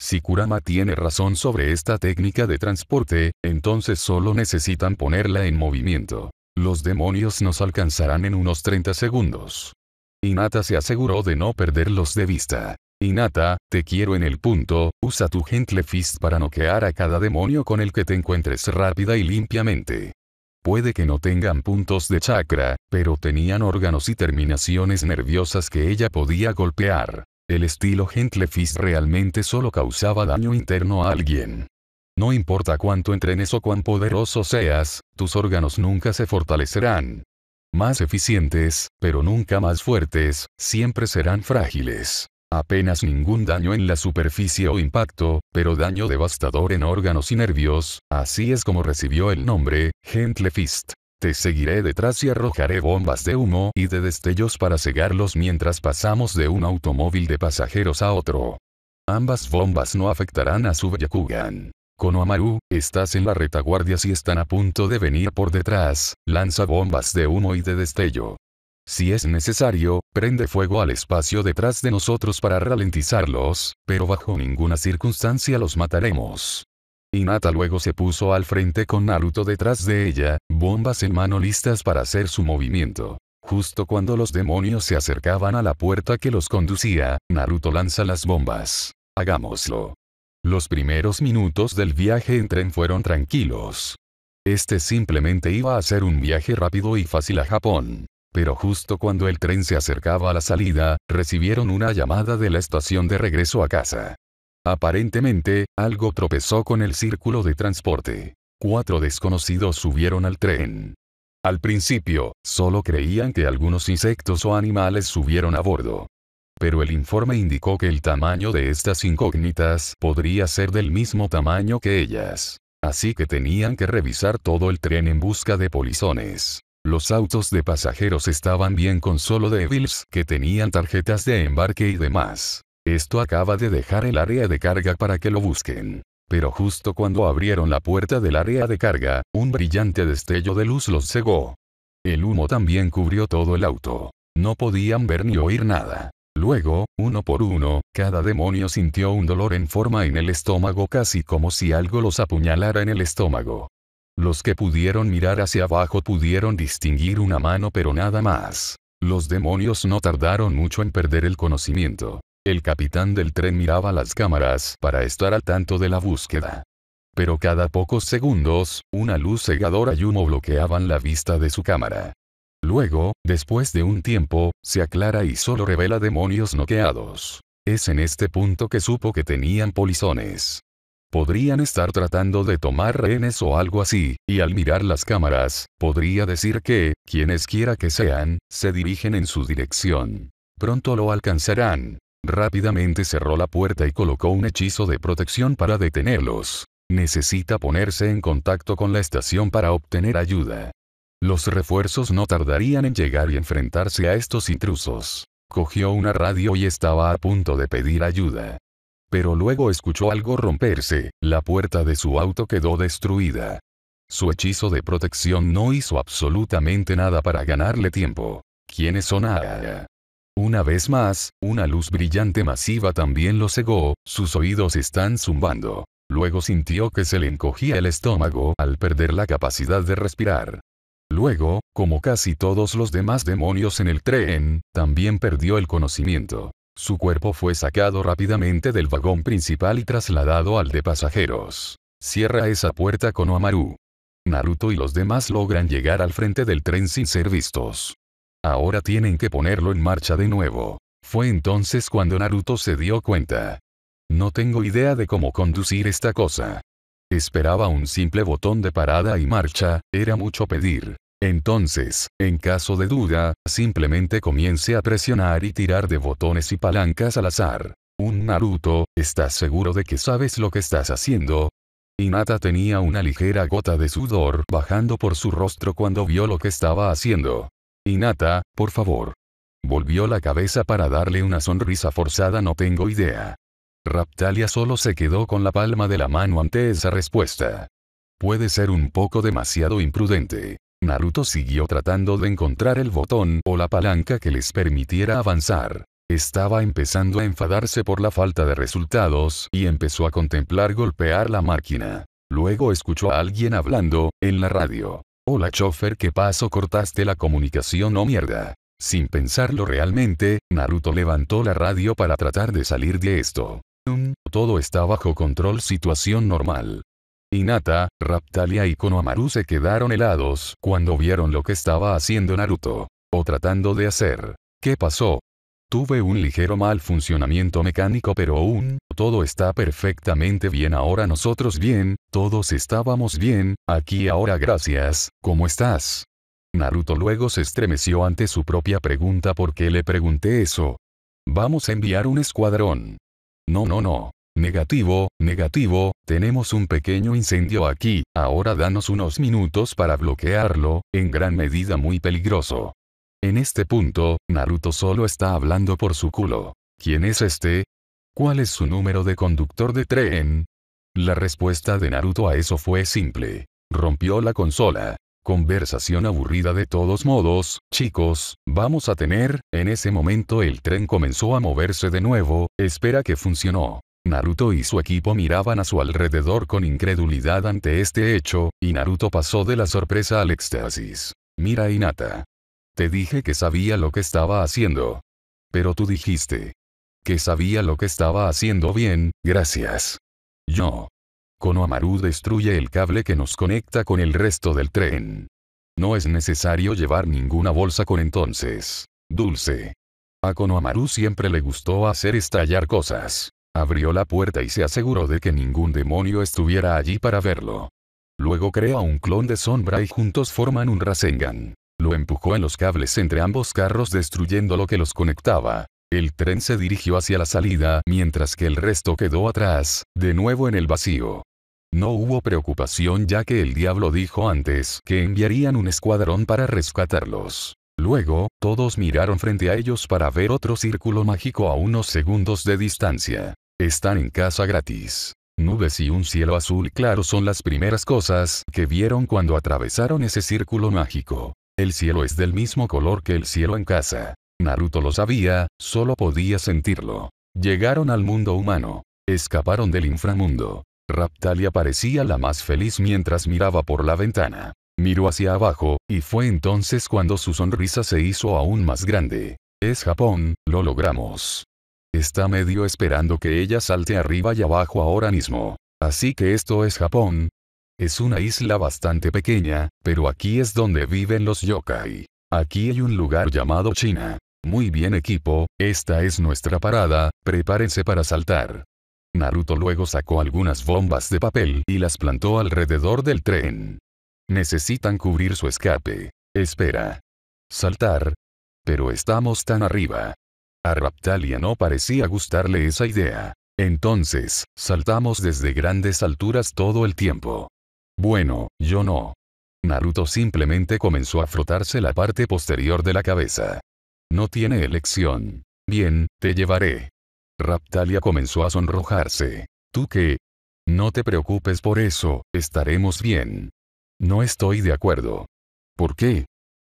Si Kurama tiene razón sobre esta técnica de transporte, entonces solo necesitan ponerla en movimiento. Los demonios nos alcanzarán en unos 30 segundos. Inata se aseguró de no perderlos de vista. Inata, te quiero en el punto, usa tu gentle fist para noquear a cada demonio con el que te encuentres rápida y limpiamente. Puede que no tengan puntos de chakra, pero tenían órganos y terminaciones nerviosas que ella podía golpear. El estilo Fist realmente solo causaba daño interno a alguien. No importa cuánto entrenes o cuán poderoso seas, tus órganos nunca se fortalecerán. Más eficientes, pero nunca más fuertes, siempre serán frágiles. Apenas ningún daño en la superficie o impacto, pero daño devastador en órganos y nervios, así es como recibió el nombre, Gentle Fist. Te seguiré detrás y arrojaré bombas de humo y de destellos para cegarlos mientras pasamos de un automóvil de pasajeros a otro. Ambas bombas no afectarán a su Con Konohamaru, estás en la retaguardia si están a punto de venir por detrás, lanza bombas de humo y de destello. Si es necesario, prende fuego al espacio detrás de nosotros para ralentizarlos, pero bajo ninguna circunstancia los mataremos. Hinata luego se puso al frente con Naruto detrás de ella, bombas en mano listas para hacer su movimiento. Justo cuando los demonios se acercaban a la puerta que los conducía, Naruto lanza las bombas. Hagámoslo. Los primeros minutos del viaje en tren fueron tranquilos. Este simplemente iba a ser un viaje rápido y fácil a Japón. Pero justo cuando el tren se acercaba a la salida, recibieron una llamada de la estación de regreso a casa. Aparentemente, algo tropezó con el círculo de transporte. Cuatro desconocidos subieron al tren. Al principio, solo creían que algunos insectos o animales subieron a bordo. Pero el informe indicó que el tamaño de estas incógnitas podría ser del mismo tamaño que ellas. Así que tenían que revisar todo el tren en busca de polizones. Los autos de pasajeros estaban bien con solo débiles que tenían tarjetas de embarque y demás. Esto acaba de dejar el área de carga para que lo busquen. Pero justo cuando abrieron la puerta del área de carga, un brillante destello de luz los cegó. El humo también cubrió todo el auto. No podían ver ni oír nada. Luego, uno por uno, cada demonio sintió un dolor en forma en el estómago casi como si algo los apuñalara en el estómago. Los que pudieron mirar hacia abajo pudieron distinguir una mano pero nada más. Los demonios no tardaron mucho en perder el conocimiento. El capitán del tren miraba las cámaras para estar al tanto de la búsqueda. Pero cada pocos segundos, una luz cegadora y humo bloqueaban la vista de su cámara. Luego, después de un tiempo, se aclara y solo revela demonios noqueados. Es en este punto que supo que tenían polizones. Podrían estar tratando de tomar rehenes o algo así, y al mirar las cámaras, podría decir que, quienes quiera que sean, se dirigen en su dirección. Pronto lo alcanzarán, Rápidamente cerró la puerta y colocó un hechizo de protección para detenerlos. Necesita ponerse en contacto con la estación para obtener ayuda. Los refuerzos no tardarían en llegar y enfrentarse a estos intrusos. Cogió una radio y estaba a punto de pedir ayuda. Pero luego escuchó algo romperse, la puerta de su auto quedó destruida. Su hechizo de protección no hizo absolutamente nada para ganarle tiempo. ¿Quiénes son ah, A? Una vez más, una luz brillante masiva también lo cegó, sus oídos están zumbando. Luego sintió que se le encogía el estómago al perder la capacidad de respirar. Luego, como casi todos los demás demonios en el tren, también perdió el conocimiento. Su cuerpo fue sacado rápidamente del vagón principal y trasladado al de pasajeros. Cierra esa puerta con Omaru. Naruto y los demás logran llegar al frente del tren sin ser vistos. Ahora tienen que ponerlo en marcha de nuevo. Fue entonces cuando Naruto se dio cuenta. No tengo idea de cómo conducir esta cosa. Esperaba un simple botón de parada y marcha, era mucho pedir. Entonces, en caso de duda, simplemente comience a presionar y tirar de botones y palancas al azar. Un Naruto, ¿estás seguro de que sabes lo que estás haciendo? Hinata tenía una ligera gota de sudor bajando por su rostro cuando vio lo que estaba haciendo. Inata, por favor. Volvió la cabeza para darle una sonrisa forzada no tengo idea. Raptalia solo se quedó con la palma de la mano ante esa respuesta. Puede ser un poco demasiado imprudente. Naruto siguió tratando de encontrar el botón o la palanca que les permitiera avanzar. Estaba empezando a enfadarse por la falta de resultados y empezó a contemplar golpear la máquina. Luego escuchó a alguien hablando, en la radio. Hola chofer, ¿qué pasó? Cortaste la comunicación, o mierda. Sin pensarlo realmente, Naruto levantó la radio para tratar de salir de esto. Mm, todo está bajo control, situación normal. Hinata, Raptalia y Konohamaru se quedaron helados cuando vieron lo que estaba haciendo Naruto. O tratando de hacer. ¿Qué pasó? Tuve un ligero mal funcionamiento mecánico pero aún, todo está perfectamente bien ahora nosotros bien, todos estábamos bien, aquí ahora gracias, ¿cómo estás? Naruto luego se estremeció ante su propia pregunta ¿por qué le pregunté eso. Vamos a enviar un escuadrón. No, no, no. Negativo, negativo, tenemos un pequeño incendio aquí, ahora danos unos minutos para bloquearlo, en gran medida muy peligroso. En este punto, Naruto solo está hablando por su culo. ¿Quién es este? ¿Cuál es su número de conductor de tren? La respuesta de Naruto a eso fue simple. Rompió la consola. Conversación aburrida de todos modos, chicos, vamos a tener, en ese momento el tren comenzó a moverse de nuevo, espera que funcionó. Naruto y su equipo miraban a su alrededor con incredulidad ante este hecho, y Naruto pasó de la sorpresa al éxtasis. Mira Inata. Te dije que sabía lo que estaba haciendo. Pero tú dijiste que sabía lo que estaba haciendo bien, gracias. Yo. Konohamaru destruye el cable que nos conecta con el resto del tren. No es necesario llevar ninguna bolsa con entonces. Dulce. A Konohamaru siempre le gustó hacer estallar cosas. Abrió la puerta y se aseguró de que ningún demonio estuviera allí para verlo. Luego crea un clon de sombra y juntos forman un Rasengan lo empujó en los cables entre ambos carros destruyendo lo que los conectaba. El tren se dirigió hacia la salida mientras que el resto quedó atrás, de nuevo en el vacío. No hubo preocupación ya que el diablo dijo antes que enviarían un escuadrón para rescatarlos. Luego, todos miraron frente a ellos para ver otro círculo mágico a unos segundos de distancia. Están en casa gratis. Nubes y un cielo azul claro son las primeras cosas que vieron cuando atravesaron ese círculo mágico. El cielo es del mismo color que el cielo en casa. Naruto lo sabía, solo podía sentirlo. Llegaron al mundo humano. Escaparon del inframundo. Raptalia parecía la más feliz mientras miraba por la ventana. Miró hacia abajo, y fue entonces cuando su sonrisa se hizo aún más grande. Es Japón, lo logramos. Está medio esperando que ella salte arriba y abajo ahora mismo. Así que esto es Japón, es una isla bastante pequeña, pero aquí es donde viven los yokai. Aquí hay un lugar llamado China. Muy bien equipo, esta es nuestra parada, prepárense para saltar. Naruto luego sacó algunas bombas de papel y las plantó alrededor del tren. Necesitan cubrir su escape. Espera. Saltar. Pero estamos tan arriba. A Raptalia no parecía gustarle esa idea. Entonces, saltamos desde grandes alturas todo el tiempo. Bueno, yo no. Naruto simplemente comenzó a frotarse la parte posterior de la cabeza. No tiene elección. Bien, te llevaré. Raptalia comenzó a sonrojarse. ¿Tú qué? No te preocupes por eso, estaremos bien. No estoy de acuerdo. ¿Por qué?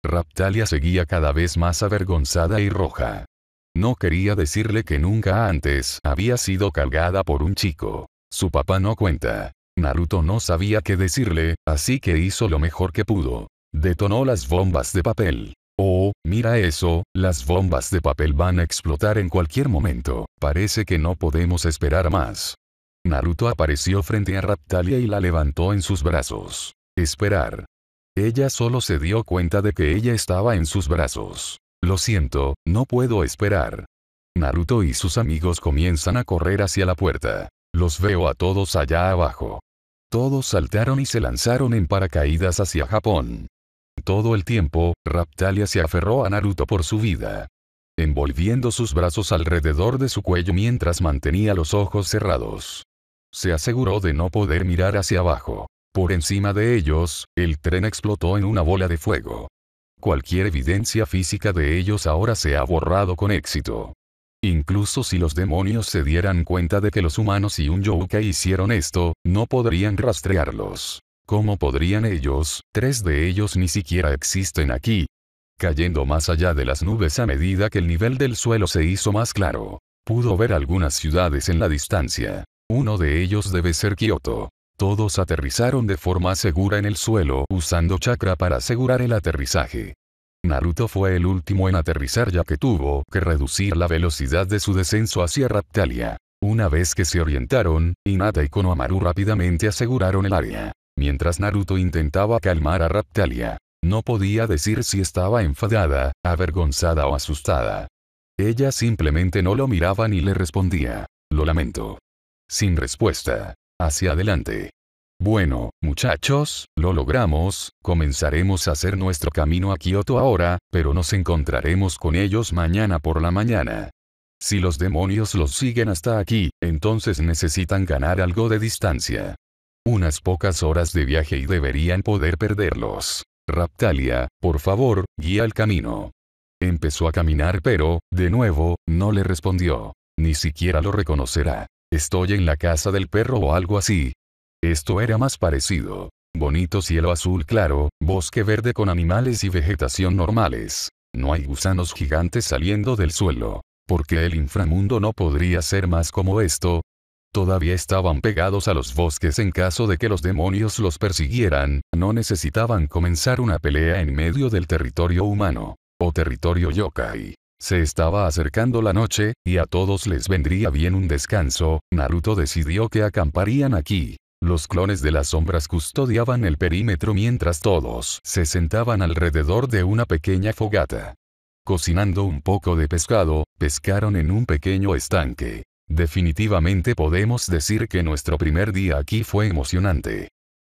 Raptalia seguía cada vez más avergonzada y roja. No quería decirle que nunca antes había sido cargada por un chico. Su papá no cuenta. Naruto no sabía qué decirle, así que hizo lo mejor que pudo. Detonó las bombas de papel. Oh, mira eso, las bombas de papel van a explotar en cualquier momento, parece que no podemos esperar más. Naruto apareció frente a Raptalia y la levantó en sus brazos. Esperar. Ella solo se dio cuenta de que ella estaba en sus brazos. Lo siento, no puedo esperar. Naruto y sus amigos comienzan a correr hacia la puerta. Los veo a todos allá abajo. Todos saltaron y se lanzaron en paracaídas hacia Japón. Todo el tiempo, Raptalia se aferró a Naruto por su vida. Envolviendo sus brazos alrededor de su cuello mientras mantenía los ojos cerrados. Se aseguró de no poder mirar hacia abajo. Por encima de ellos, el tren explotó en una bola de fuego. Cualquier evidencia física de ellos ahora se ha borrado con éxito. Incluso si los demonios se dieran cuenta de que los humanos y un Yuka hicieron esto, no podrían rastrearlos. ¿Cómo podrían ellos? Tres de ellos ni siquiera existen aquí. Cayendo más allá de las nubes a medida que el nivel del suelo se hizo más claro. Pudo ver algunas ciudades en la distancia. Uno de ellos debe ser Kioto. Todos aterrizaron de forma segura en el suelo usando chakra para asegurar el aterrizaje. Naruto fue el último en aterrizar ya que tuvo que reducir la velocidad de su descenso hacia Raptalia. Una vez que se orientaron, Inata y Konohamaru rápidamente aseguraron el área. Mientras Naruto intentaba calmar a Raptalia, no podía decir si estaba enfadada, avergonzada o asustada. Ella simplemente no lo miraba ni le respondía. Lo lamento. Sin respuesta. Hacia adelante. Bueno, muchachos, lo logramos, comenzaremos a hacer nuestro camino a Kioto ahora, pero nos encontraremos con ellos mañana por la mañana. Si los demonios los siguen hasta aquí, entonces necesitan ganar algo de distancia. Unas pocas horas de viaje y deberían poder perderlos. Raptalia, por favor, guía el camino. Empezó a caminar pero, de nuevo, no le respondió. Ni siquiera lo reconocerá. Estoy en la casa del perro o algo así, esto era más parecido. Bonito cielo azul claro, bosque verde con animales y vegetación normales. No hay gusanos gigantes saliendo del suelo. Porque el inframundo no podría ser más como esto. Todavía estaban pegados a los bosques en caso de que los demonios los persiguieran, no necesitaban comenzar una pelea en medio del territorio humano. O territorio yokai. Se estaba acercando la noche, y a todos les vendría bien un descanso, Naruto decidió que acamparían aquí. Los clones de las sombras custodiaban el perímetro mientras todos se sentaban alrededor de una pequeña fogata. Cocinando un poco de pescado, pescaron en un pequeño estanque. Definitivamente podemos decir que nuestro primer día aquí fue emocionante.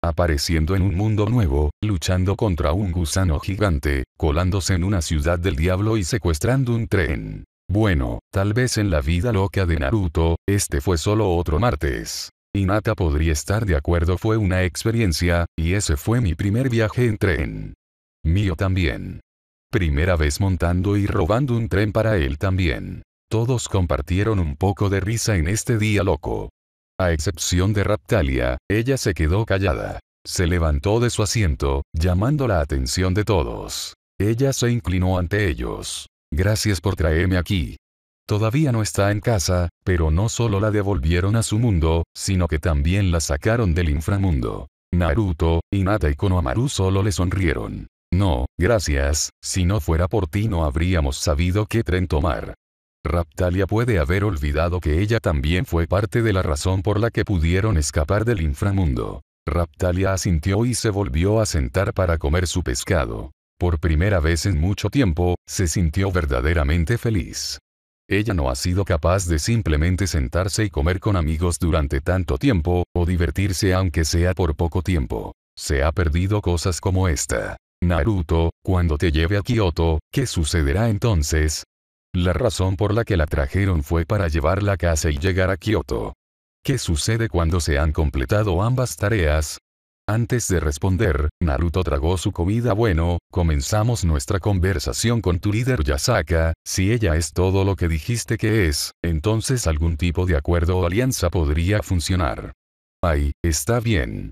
Apareciendo en un mundo nuevo, luchando contra un gusano gigante, colándose en una ciudad del diablo y secuestrando un tren. Bueno, tal vez en la vida loca de Naruto, este fue solo otro martes. Inata podría estar de acuerdo fue una experiencia, y ese fue mi primer viaje en tren. Mío también. Primera vez montando y robando un tren para él también. Todos compartieron un poco de risa en este día loco. A excepción de Raptalia, ella se quedó callada. Se levantó de su asiento, llamando la atención de todos. Ella se inclinó ante ellos. Gracias por traerme aquí. Todavía no está en casa, pero no solo la devolvieron a su mundo, sino que también la sacaron del inframundo. Naruto, Hinata y Konohamaru solo le sonrieron. No, gracias, si no fuera por ti no habríamos sabido qué tren tomar. Raptalia puede haber olvidado que ella también fue parte de la razón por la que pudieron escapar del inframundo. Raptalia asintió y se volvió a sentar para comer su pescado. Por primera vez en mucho tiempo, se sintió verdaderamente feliz. Ella no ha sido capaz de simplemente sentarse y comer con amigos durante tanto tiempo, o divertirse aunque sea por poco tiempo. Se ha perdido cosas como esta. Naruto, cuando te lleve a Kioto, ¿qué sucederá entonces? La razón por la que la trajeron fue para llevarla a casa y llegar a Kioto. ¿Qué sucede cuando se han completado ambas tareas? Antes de responder, Naruto tragó su comida bueno, comenzamos nuestra conversación con tu líder Yasaka, si ella es todo lo que dijiste que es, entonces algún tipo de acuerdo o alianza podría funcionar. Ay, está bien.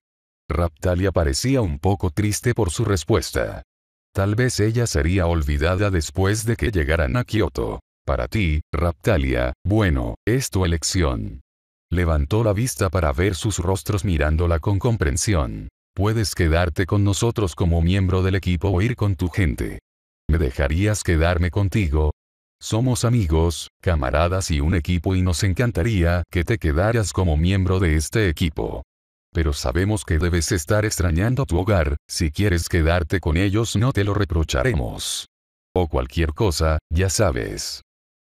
Raptalia parecía un poco triste por su respuesta. Tal vez ella sería olvidada después de que llegaran a Kioto. Para ti, Raptalia, bueno, es tu elección levantó la vista para ver sus rostros mirándola con comprensión. Puedes quedarte con nosotros como miembro del equipo o ir con tu gente. ¿Me dejarías quedarme contigo? Somos amigos, camaradas y un equipo y nos encantaría que te quedaras como miembro de este equipo. Pero sabemos que debes estar extrañando tu hogar, si quieres quedarte con ellos no te lo reprocharemos. O cualquier cosa, ya sabes.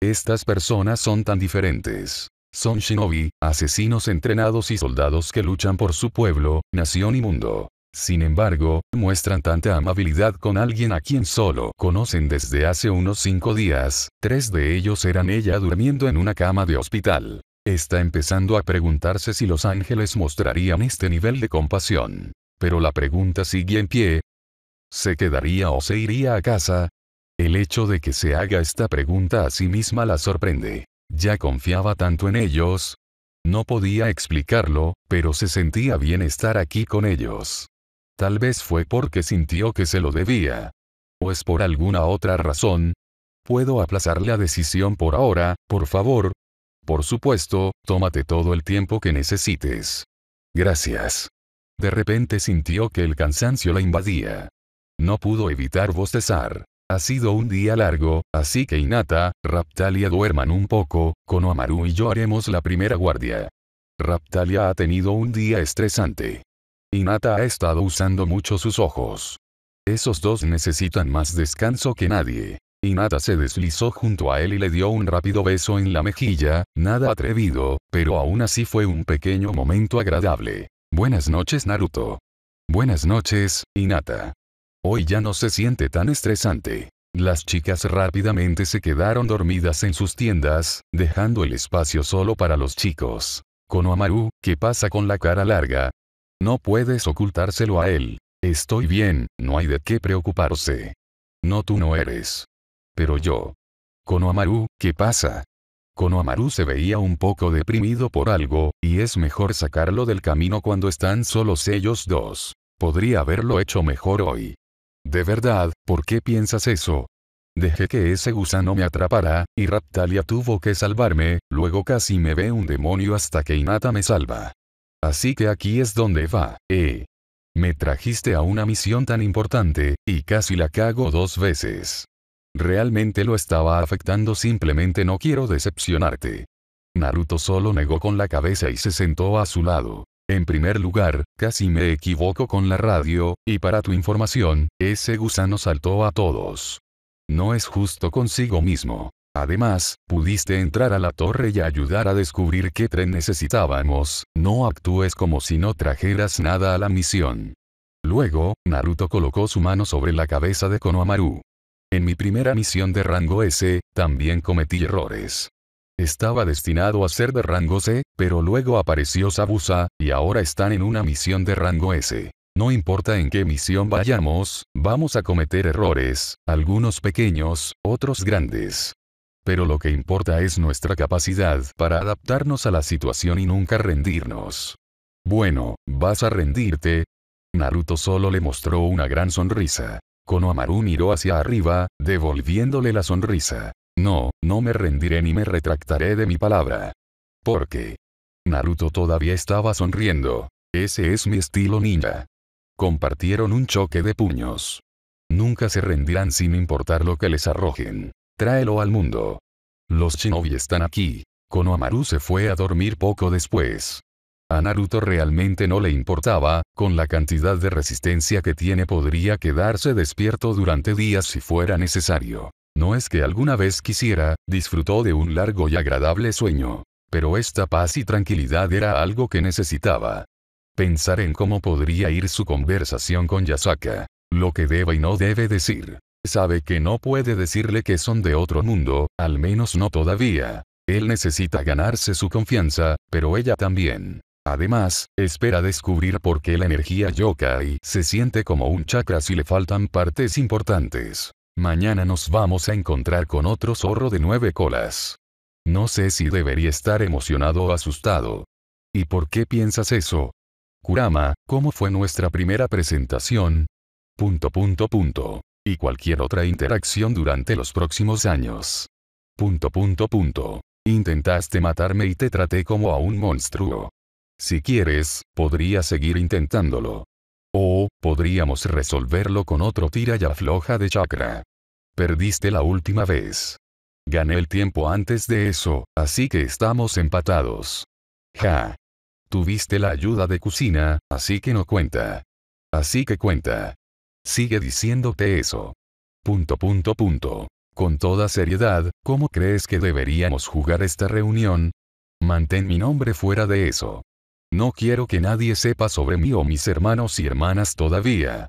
Estas personas son tan diferentes. Son shinobi, asesinos entrenados y soldados que luchan por su pueblo, nación y mundo. Sin embargo, muestran tanta amabilidad con alguien a quien solo conocen desde hace unos cinco días, tres de ellos eran ella durmiendo en una cama de hospital. Está empezando a preguntarse si los ángeles mostrarían este nivel de compasión. Pero la pregunta sigue en pie. ¿Se quedaría o se iría a casa? El hecho de que se haga esta pregunta a sí misma la sorprende. Ya confiaba tanto en ellos. No podía explicarlo, pero se sentía bien estar aquí con ellos. Tal vez fue porque sintió que se lo debía. O es por alguna otra razón. ¿Puedo aplazar la decisión por ahora, por favor? Por supuesto, tómate todo el tiempo que necesites. Gracias. De repente sintió que el cansancio la invadía. No pudo evitar bostezar. Ha sido un día largo, así que Inata, Raptalia duerman un poco, Konohamaru y yo haremos la primera guardia. Raptalia ha tenido un día estresante. Inata ha estado usando mucho sus ojos. Esos dos necesitan más descanso que nadie. Inata se deslizó junto a él y le dio un rápido beso en la mejilla, nada atrevido, pero aún así fue un pequeño momento agradable. Buenas noches Naruto. Buenas noches, Inata. Hoy ya no se siente tan estresante. Las chicas rápidamente se quedaron dormidas en sus tiendas, dejando el espacio solo para los chicos. Konohamaru, ¿qué pasa con la cara larga? No puedes ocultárselo a él. Estoy bien, no hay de qué preocuparse. No tú no eres. Pero yo. Konohamaru, ¿qué pasa? Konohamaru se veía un poco deprimido por algo, y es mejor sacarlo del camino cuando están solos ellos dos. Podría haberlo hecho mejor hoy. De verdad, ¿por qué piensas eso? Dejé que ese gusano me atrapara, y Raptalia tuvo que salvarme, luego casi me ve un demonio hasta que Inata me salva. Así que aquí es donde va, eh. Me trajiste a una misión tan importante, y casi la cago dos veces. Realmente lo estaba afectando simplemente no quiero decepcionarte. Naruto solo negó con la cabeza y se sentó a su lado. En primer lugar, casi me equivoco con la radio, y para tu información, ese gusano saltó a todos. No es justo consigo mismo. Además, pudiste entrar a la torre y ayudar a descubrir qué tren necesitábamos, no actúes como si no trajeras nada a la misión. Luego, Naruto colocó su mano sobre la cabeza de Konohamaru. En mi primera misión de rango S, también cometí errores. Estaba destinado a ser de rango C, pero luego apareció Sabusa, y ahora están en una misión de rango S. No importa en qué misión vayamos, vamos a cometer errores, algunos pequeños, otros grandes. Pero lo que importa es nuestra capacidad para adaptarnos a la situación y nunca rendirnos. Bueno, vas a rendirte. Naruto solo le mostró una gran sonrisa. Konohamaru miró hacia arriba, devolviéndole la sonrisa. No, no me rendiré ni me retractaré de mi palabra. Porque Naruto todavía estaba sonriendo. Ese es mi estilo ninja. Compartieron un choque de puños. Nunca se rendirán sin importar lo que les arrojen. Tráelo al mundo. Los shinobi están aquí. Konohamaru se fue a dormir poco después. A Naruto realmente no le importaba, con la cantidad de resistencia que tiene podría quedarse despierto durante días si fuera necesario. No es que alguna vez quisiera, disfrutó de un largo y agradable sueño. Pero esta paz y tranquilidad era algo que necesitaba. Pensar en cómo podría ir su conversación con Yasaka. Lo que debe y no debe decir. Sabe que no puede decirle que son de otro mundo, al menos no todavía. Él necesita ganarse su confianza, pero ella también. Además, espera descubrir por qué la energía yokai se siente como un chakra si le faltan partes importantes. Mañana nos vamos a encontrar con otro zorro de nueve colas. No sé si debería estar emocionado o asustado. ¿Y por qué piensas eso? Kurama, ¿cómo fue nuestra primera presentación? Punto punto punto. Y cualquier otra interacción durante los próximos años. Punto punto punto. Intentaste matarme y te traté como a un monstruo. Si quieres, podría seguir intentándolo. O, podríamos resolverlo con otro tira y afloja de chakra. Perdiste la última vez. Gané el tiempo antes de eso, así que estamos empatados. Ja. Tuviste la ayuda de cocina, así que no cuenta. Así que cuenta. Sigue diciéndote eso. Punto punto punto. Con toda seriedad, ¿cómo crees que deberíamos jugar esta reunión? Mantén mi nombre fuera de eso. No quiero que nadie sepa sobre mí o mis hermanos y hermanas todavía.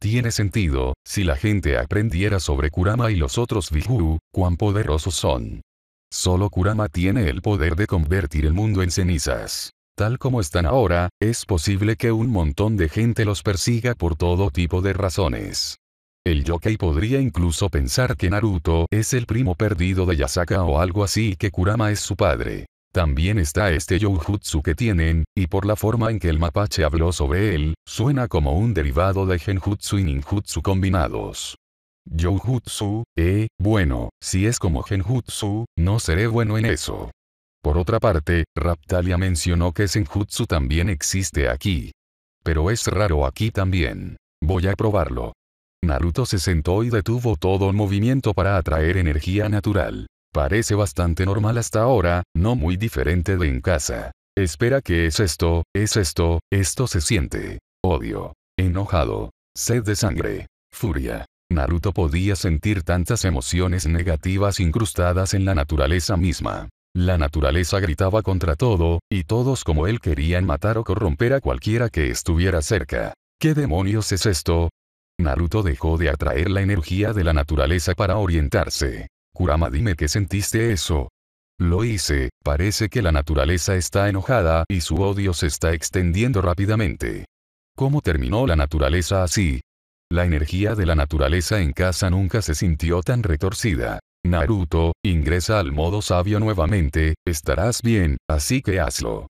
Tiene sentido, si la gente aprendiera sobre Kurama y los otros Biju, cuán poderosos son. Solo Kurama tiene el poder de convertir el mundo en cenizas. Tal como están ahora, es posible que un montón de gente los persiga por todo tipo de razones. El Yokei podría incluso pensar que Naruto es el primo perdido de Yasaka o algo así y que Kurama es su padre. También está este Youjutsu que tienen, y por la forma en que el mapache habló sobre él, suena como un derivado de Genjutsu y Ninjutsu combinados. Youjutsu, eh, bueno, si es como Genjutsu, no seré bueno en eso. Por otra parte, Raptalia mencionó que Senjutsu también existe aquí. Pero es raro aquí también. Voy a probarlo. Naruto se sentó y detuvo todo movimiento para atraer energía natural. Parece bastante normal hasta ahora, no muy diferente de en casa. Espera que es esto, es esto, esto se siente. Odio. Enojado. Sed de sangre. Furia. Naruto podía sentir tantas emociones negativas incrustadas en la naturaleza misma. La naturaleza gritaba contra todo, y todos como él querían matar o corromper a cualquiera que estuviera cerca. ¿Qué demonios es esto? Naruto dejó de atraer la energía de la naturaleza para orientarse. Kurama dime que sentiste eso. Lo hice, parece que la naturaleza está enojada y su odio se está extendiendo rápidamente. ¿Cómo terminó la naturaleza así? La energía de la naturaleza en casa nunca se sintió tan retorcida. Naruto, ingresa al modo sabio nuevamente, estarás bien, así que hazlo.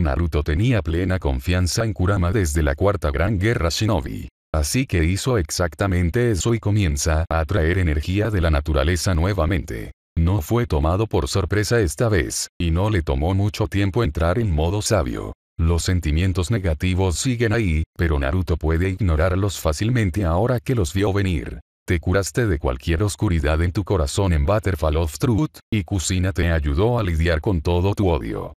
Naruto tenía plena confianza en Kurama desde la Cuarta Gran Guerra Shinobi. Así que hizo exactamente eso y comienza a atraer energía de la naturaleza nuevamente. No fue tomado por sorpresa esta vez, y no le tomó mucho tiempo entrar en modo sabio. Los sentimientos negativos siguen ahí, pero Naruto puede ignorarlos fácilmente ahora que los vio venir. Te curaste de cualquier oscuridad en tu corazón en Butterfall of Truth, y Kusina te ayudó a lidiar con todo tu odio.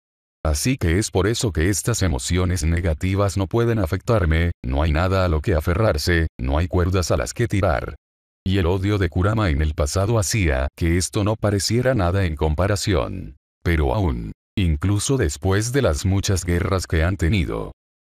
Así que es por eso que estas emociones negativas no pueden afectarme, no hay nada a lo que aferrarse, no hay cuerdas a las que tirar. Y el odio de Kurama en el pasado hacía que esto no pareciera nada en comparación. Pero aún, incluso después de las muchas guerras que han tenido,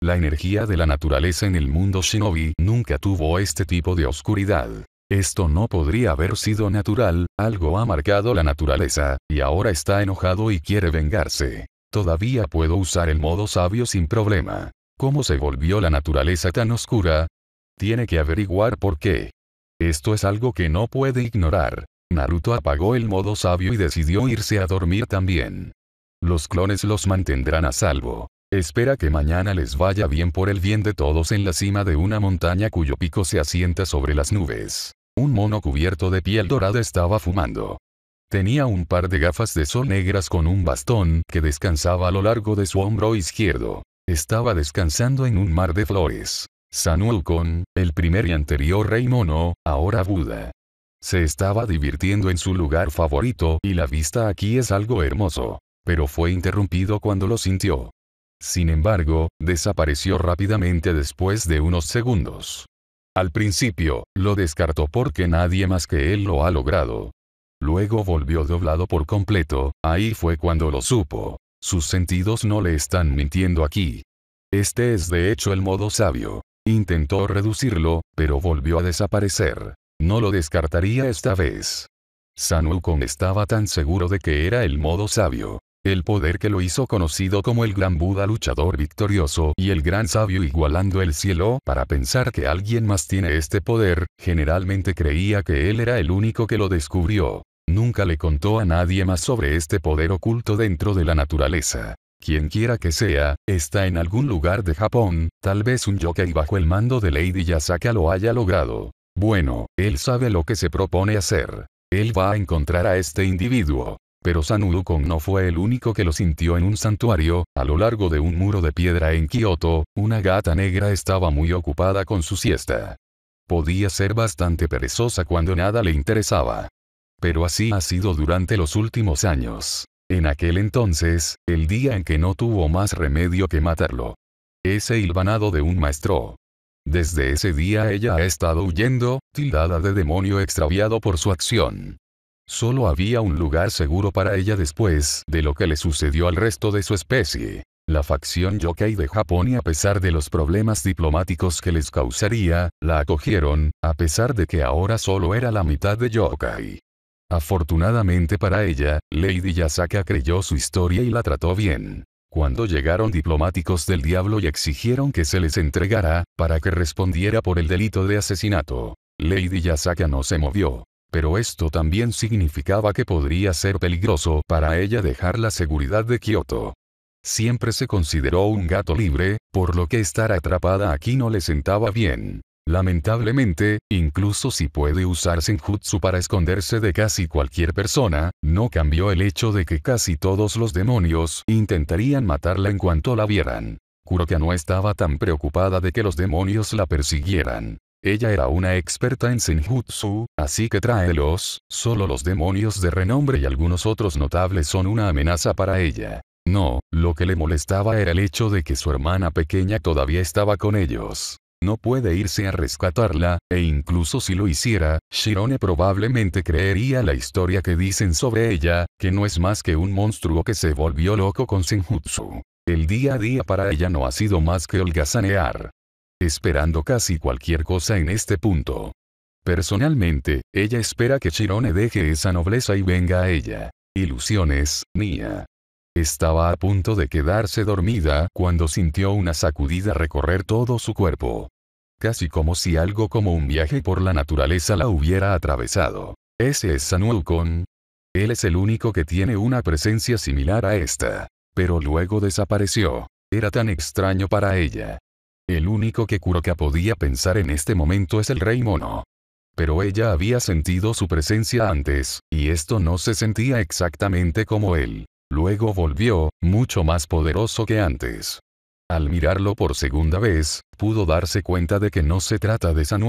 la energía de la naturaleza en el mundo shinobi nunca tuvo este tipo de oscuridad. Esto no podría haber sido natural, algo ha marcado la naturaleza, y ahora está enojado y quiere vengarse. Todavía puedo usar el modo sabio sin problema. ¿Cómo se volvió la naturaleza tan oscura? Tiene que averiguar por qué. Esto es algo que no puede ignorar. Naruto apagó el modo sabio y decidió irse a dormir también. Los clones los mantendrán a salvo. Espera que mañana les vaya bien por el bien de todos en la cima de una montaña cuyo pico se asienta sobre las nubes. Un mono cubierto de piel dorada estaba fumando. Tenía un par de gafas de sol negras con un bastón que descansaba a lo largo de su hombro izquierdo. Estaba descansando en un mar de flores. San el primer y anterior rey mono, ahora Buda. Se estaba divirtiendo en su lugar favorito y la vista aquí es algo hermoso. Pero fue interrumpido cuando lo sintió. Sin embargo, desapareció rápidamente después de unos segundos. Al principio, lo descartó porque nadie más que él lo ha logrado, Luego volvió doblado por completo, ahí fue cuando lo supo. Sus sentidos no le están mintiendo aquí. Este es de hecho el modo sabio. Intentó reducirlo, pero volvió a desaparecer. No lo descartaría esta vez. San estaba tan seguro de que era el modo sabio. El poder que lo hizo conocido como el gran Buda luchador victorioso y el gran sabio igualando el cielo para pensar que alguien más tiene este poder, generalmente creía que él era el único que lo descubrió. Nunca le contó a nadie más sobre este poder oculto dentro de la naturaleza. Quien quiera que sea, está en algún lugar de Japón, tal vez un yokai bajo el mando de Lady Yasaka lo haya logrado. Bueno, él sabe lo que se propone hacer. Él va a encontrar a este individuo. Pero Sanudukon no fue el único que lo sintió en un santuario, a lo largo de un muro de piedra en Kioto, una gata negra estaba muy ocupada con su siesta. Podía ser bastante perezosa cuando nada le interesaba. Pero así ha sido durante los últimos años. En aquel entonces, el día en que no tuvo más remedio que matarlo. Ese hilvanado de un maestro. Desde ese día ella ha estado huyendo, tildada de demonio extraviado por su acción. Solo había un lugar seguro para ella después de lo que le sucedió al resto de su especie. La facción Yokai de Japón y a pesar de los problemas diplomáticos que les causaría, la acogieron, a pesar de que ahora solo era la mitad de Yokai. Afortunadamente para ella, Lady Yasaka creyó su historia y la trató bien. Cuando llegaron diplomáticos del diablo y exigieron que se les entregara, para que respondiera por el delito de asesinato, Lady Yasaka no se movió. Pero esto también significaba que podría ser peligroso para ella dejar la seguridad de Kioto. Siempre se consideró un gato libre, por lo que estar atrapada aquí no le sentaba bien. Lamentablemente, incluso si puede usar Senjutsu para esconderse de casi cualquier persona, no cambió el hecho de que casi todos los demonios intentarían matarla en cuanto la vieran. Kuroka no estaba tan preocupada de que los demonios la persiguieran. Ella era una experta en Senjutsu, así que tráelos, solo los demonios de renombre y algunos otros notables son una amenaza para ella. No, lo que le molestaba era el hecho de que su hermana pequeña todavía estaba con ellos no puede irse a rescatarla, e incluso si lo hiciera, Shirone probablemente creería la historia que dicen sobre ella, que no es más que un monstruo que se volvió loco con Senjutsu. El día a día para ella no ha sido más que holgazanear. Esperando casi cualquier cosa en este punto. Personalmente, ella espera que Shirone deje esa nobleza y venga a ella. Ilusiones, mía. Estaba a punto de quedarse dormida cuando sintió una sacudida recorrer todo su cuerpo. Casi como si algo como un viaje por la naturaleza la hubiera atravesado. Ese es Sanuokon. Él es el único que tiene una presencia similar a esta. Pero luego desapareció. Era tan extraño para ella. El único que Kuroka podía pensar en este momento es el rey mono pero ella había sentido su presencia antes, y esto no se sentía exactamente como él. Luego volvió, mucho más poderoso que antes. Al mirarlo por segunda vez, pudo darse cuenta de que no se trata de San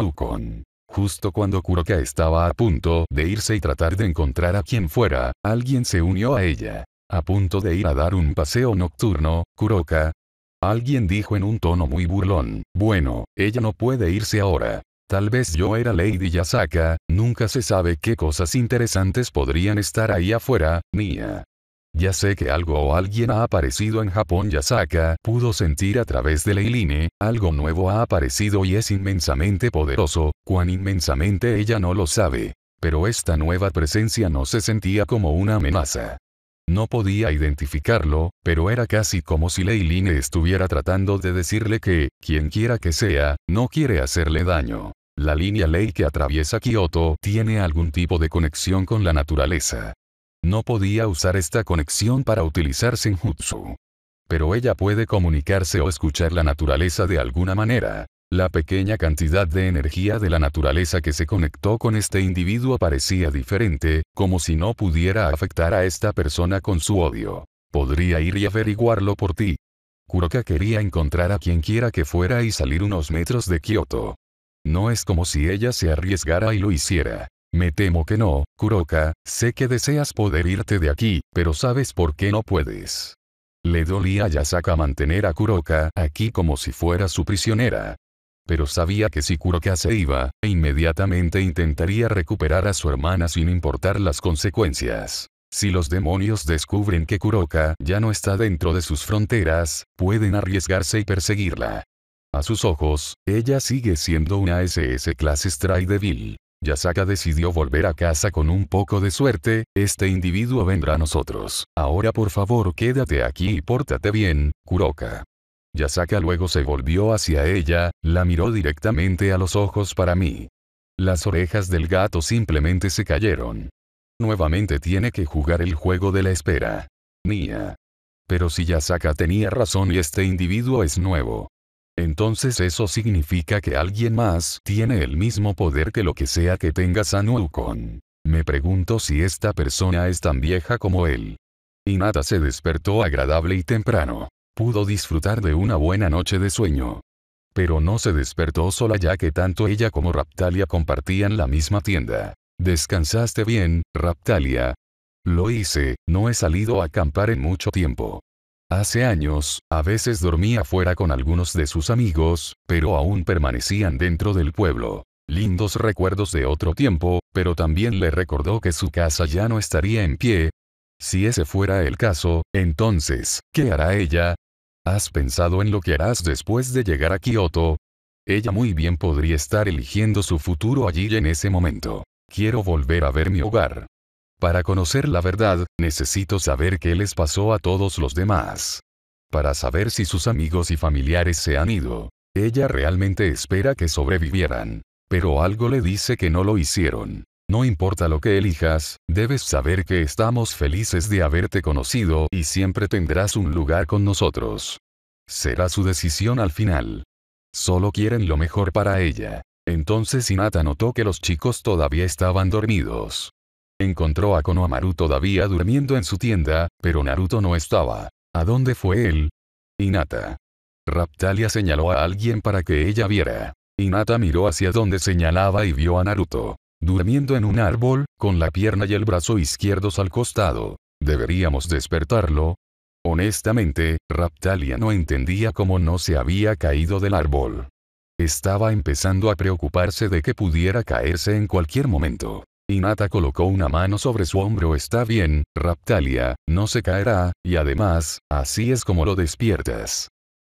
Justo cuando Kuroka estaba a punto de irse y tratar de encontrar a quien fuera, alguien se unió a ella. A punto de ir a dar un paseo nocturno, Kuroka. Alguien dijo en un tono muy burlón, bueno, ella no puede irse ahora. Tal vez yo era Lady Yasaka, nunca se sabe qué cosas interesantes podrían estar ahí afuera, mía. Ya sé que algo o alguien ha aparecido en Japón Yasaka, pudo sentir a través de Leiline, algo nuevo ha aparecido y es inmensamente poderoso, cuán inmensamente ella no lo sabe. Pero esta nueva presencia no se sentía como una amenaza. No podía identificarlo, pero era casi como si Leiline estuviera tratando de decirle que, quien quiera que sea, no quiere hacerle daño. La línea ley que atraviesa Kioto tiene algún tipo de conexión con la naturaleza. No podía usar esta conexión para utilizar Senjutsu. Pero ella puede comunicarse o escuchar la naturaleza de alguna manera. La pequeña cantidad de energía de la naturaleza que se conectó con este individuo parecía diferente, como si no pudiera afectar a esta persona con su odio. Podría ir y averiguarlo por ti. Kuroka quería encontrar a quien quiera que fuera y salir unos metros de Kioto. No es como si ella se arriesgara y lo hiciera. Me temo que no, Kuroka, sé que deseas poder irte de aquí, pero sabes por qué no puedes. Le dolía a Yasaka mantener a Kuroka aquí como si fuera su prisionera. Pero sabía que si Kuroka se iba, inmediatamente intentaría recuperar a su hermana sin importar las consecuencias. Si los demonios descubren que Kuroka ya no está dentro de sus fronteras, pueden arriesgarse y perseguirla. A sus ojos, ella sigue siendo una SS clase Strike Devil. Yasaka decidió volver a casa con un poco de suerte, este individuo vendrá a nosotros. Ahora por favor quédate aquí y pórtate bien, Kuroka. Yasaka luego se volvió hacia ella, la miró directamente a los ojos para mí. Las orejas del gato simplemente se cayeron. Nuevamente tiene que jugar el juego de la espera. Mía. Pero si Yasaka tenía razón y este individuo es nuevo entonces eso significa que alguien más tiene el mismo poder que lo que sea que tenga a Me pregunto si esta persona es tan vieja como él. Inata se despertó agradable y temprano. Pudo disfrutar de una buena noche de sueño. Pero no se despertó sola ya que tanto ella como Raptalia compartían la misma tienda. ¿Descansaste bien, Raptalia? Lo hice, no he salido a acampar en mucho tiempo. Hace años, a veces dormía fuera con algunos de sus amigos, pero aún permanecían dentro del pueblo. Lindos recuerdos de otro tiempo, pero también le recordó que su casa ya no estaría en pie. Si ese fuera el caso, entonces, ¿qué hará ella? ¿Has pensado en lo que harás después de llegar a Kioto? Ella muy bien podría estar eligiendo su futuro allí en ese momento. Quiero volver a ver mi hogar. Para conocer la verdad, necesito saber qué les pasó a todos los demás. Para saber si sus amigos y familiares se han ido. Ella realmente espera que sobrevivieran. Pero algo le dice que no lo hicieron. No importa lo que elijas, debes saber que estamos felices de haberte conocido y siempre tendrás un lugar con nosotros. Será su decisión al final. Solo quieren lo mejor para ella. Entonces Hinata notó que los chicos todavía estaban dormidos. Encontró a Konohamaru todavía durmiendo en su tienda, pero Naruto no estaba. ¿A dónde fue él? Inata Raptalia señaló a alguien para que ella viera. Inata miró hacia donde señalaba y vio a Naruto. Durmiendo en un árbol, con la pierna y el brazo izquierdos al costado. ¿Deberíamos despertarlo? Honestamente, Raptalia no entendía cómo no se había caído del árbol. Estaba empezando a preocuparse de que pudiera caerse en cualquier momento. Inata colocó una mano sobre su hombro. Está bien, Raptalia, no se caerá, y además, así es como lo despiertas.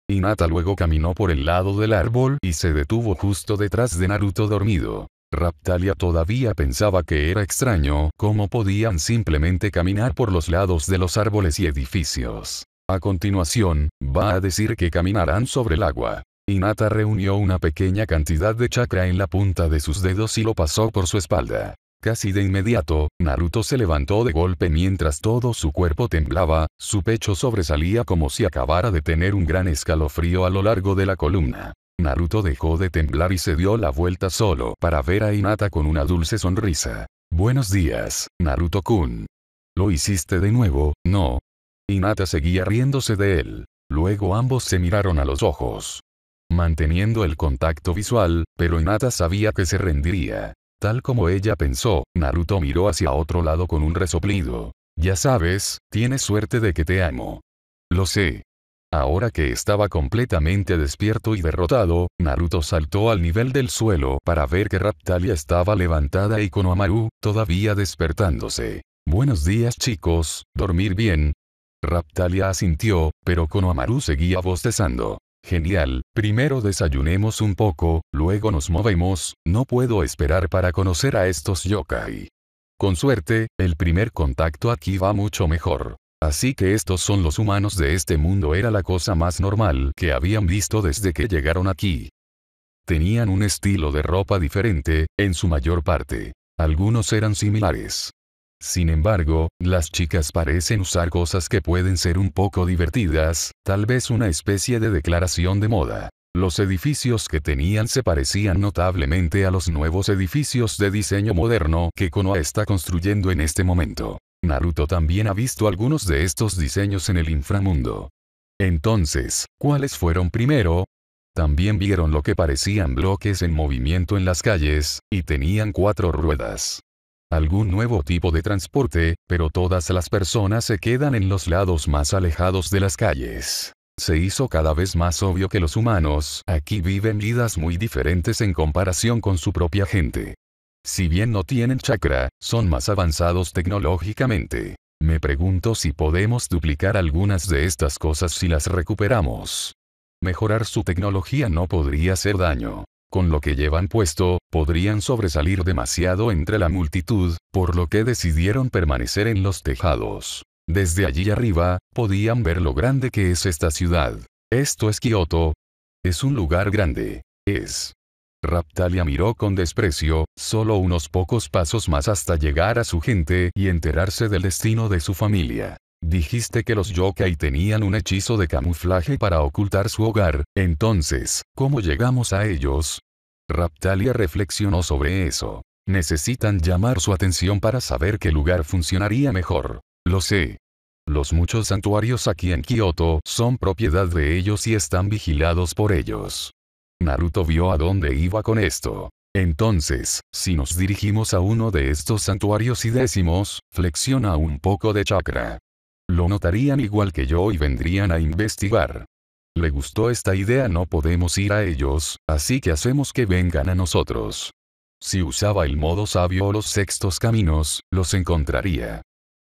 Inata luego caminó por el lado del árbol y se detuvo justo detrás de Naruto dormido. Raptalia todavía pensaba que era extraño cómo podían simplemente caminar por los lados de los árboles y edificios. A continuación, va a decir que caminarán sobre el agua. Inata reunió una pequeña cantidad de chakra en la punta de sus dedos y lo pasó por su espalda. Casi de inmediato, Naruto se levantó de golpe mientras todo su cuerpo temblaba, su pecho sobresalía como si acabara de tener un gran escalofrío a lo largo de la columna. Naruto dejó de temblar y se dio la vuelta solo para ver a Hinata con una dulce sonrisa. Buenos días, Naruto-kun. ¿Lo hiciste de nuevo, no? Hinata seguía riéndose de él. Luego ambos se miraron a los ojos. Manteniendo el contacto visual, pero Hinata sabía que se rendiría. Tal como ella pensó, Naruto miró hacia otro lado con un resoplido. Ya sabes, tienes suerte de que te amo. Lo sé. Ahora que estaba completamente despierto y derrotado, Naruto saltó al nivel del suelo para ver que Raptalia estaba levantada y Konoamaru, todavía despertándose. Buenos días chicos, dormir bien. Raptalia asintió, pero Konohamaru seguía bostezando. Genial, primero desayunemos un poco, luego nos movemos, no puedo esperar para conocer a estos yokai. Con suerte, el primer contacto aquí va mucho mejor. Así que estos son los humanos de este mundo era la cosa más normal que habían visto desde que llegaron aquí. Tenían un estilo de ropa diferente, en su mayor parte. Algunos eran similares, sin embargo, las chicas parecen usar cosas que pueden ser un poco divertidas, tal vez una especie de declaración de moda. Los edificios que tenían se parecían notablemente a los nuevos edificios de diseño moderno que Konoha está construyendo en este momento. Naruto también ha visto algunos de estos diseños en el inframundo. Entonces, ¿cuáles fueron primero? También vieron lo que parecían bloques en movimiento en las calles, y tenían cuatro ruedas algún nuevo tipo de transporte, pero todas las personas se quedan en los lados más alejados de las calles. Se hizo cada vez más obvio que los humanos aquí viven vidas muy diferentes en comparación con su propia gente. Si bien no tienen chakra, son más avanzados tecnológicamente. Me pregunto si podemos duplicar algunas de estas cosas si las recuperamos. Mejorar su tecnología no podría hacer daño con lo que llevan puesto, podrían sobresalir demasiado entre la multitud, por lo que decidieron permanecer en los tejados. Desde allí arriba, podían ver lo grande que es esta ciudad. Esto es Kioto. Es un lugar grande. Es. Raptalia miró con desprecio, solo unos pocos pasos más hasta llegar a su gente y enterarse del destino de su familia. Dijiste que los yokai tenían un hechizo de camuflaje para ocultar su hogar, entonces, ¿cómo llegamos a ellos? Raptalia reflexionó sobre eso. Necesitan llamar su atención para saber qué lugar funcionaría mejor. Lo sé. Los muchos santuarios aquí en Kioto son propiedad de ellos y están vigilados por ellos. Naruto vio a dónde iba con esto. Entonces, si nos dirigimos a uno de estos santuarios y decimos, flexiona un poco de chakra, lo notarían igual que yo y vendrían a investigar. Le gustó esta idea, no podemos ir a ellos, así que hacemos que vengan a nosotros. Si usaba el modo sabio o los sextos caminos, los encontraría.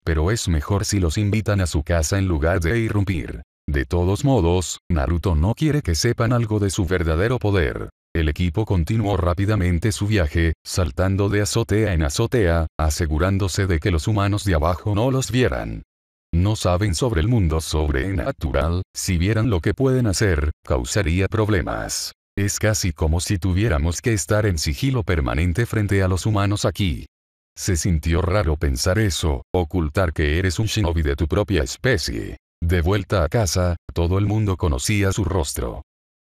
Pero es mejor si los invitan a su casa en lugar de irrumpir. De todos modos, Naruto no quiere que sepan algo de su verdadero poder. El equipo continuó rápidamente su viaje, saltando de azotea en azotea, asegurándose de que los humanos de abajo no los vieran. No saben sobre el mundo sobrenatural, si vieran lo que pueden hacer, causaría problemas. Es casi como si tuviéramos que estar en sigilo permanente frente a los humanos aquí. Se sintió raro pensar eso, ocultar que eres un shinobi de tu propia especie. De vuelta a casa, todo el mundo conocía su rostro.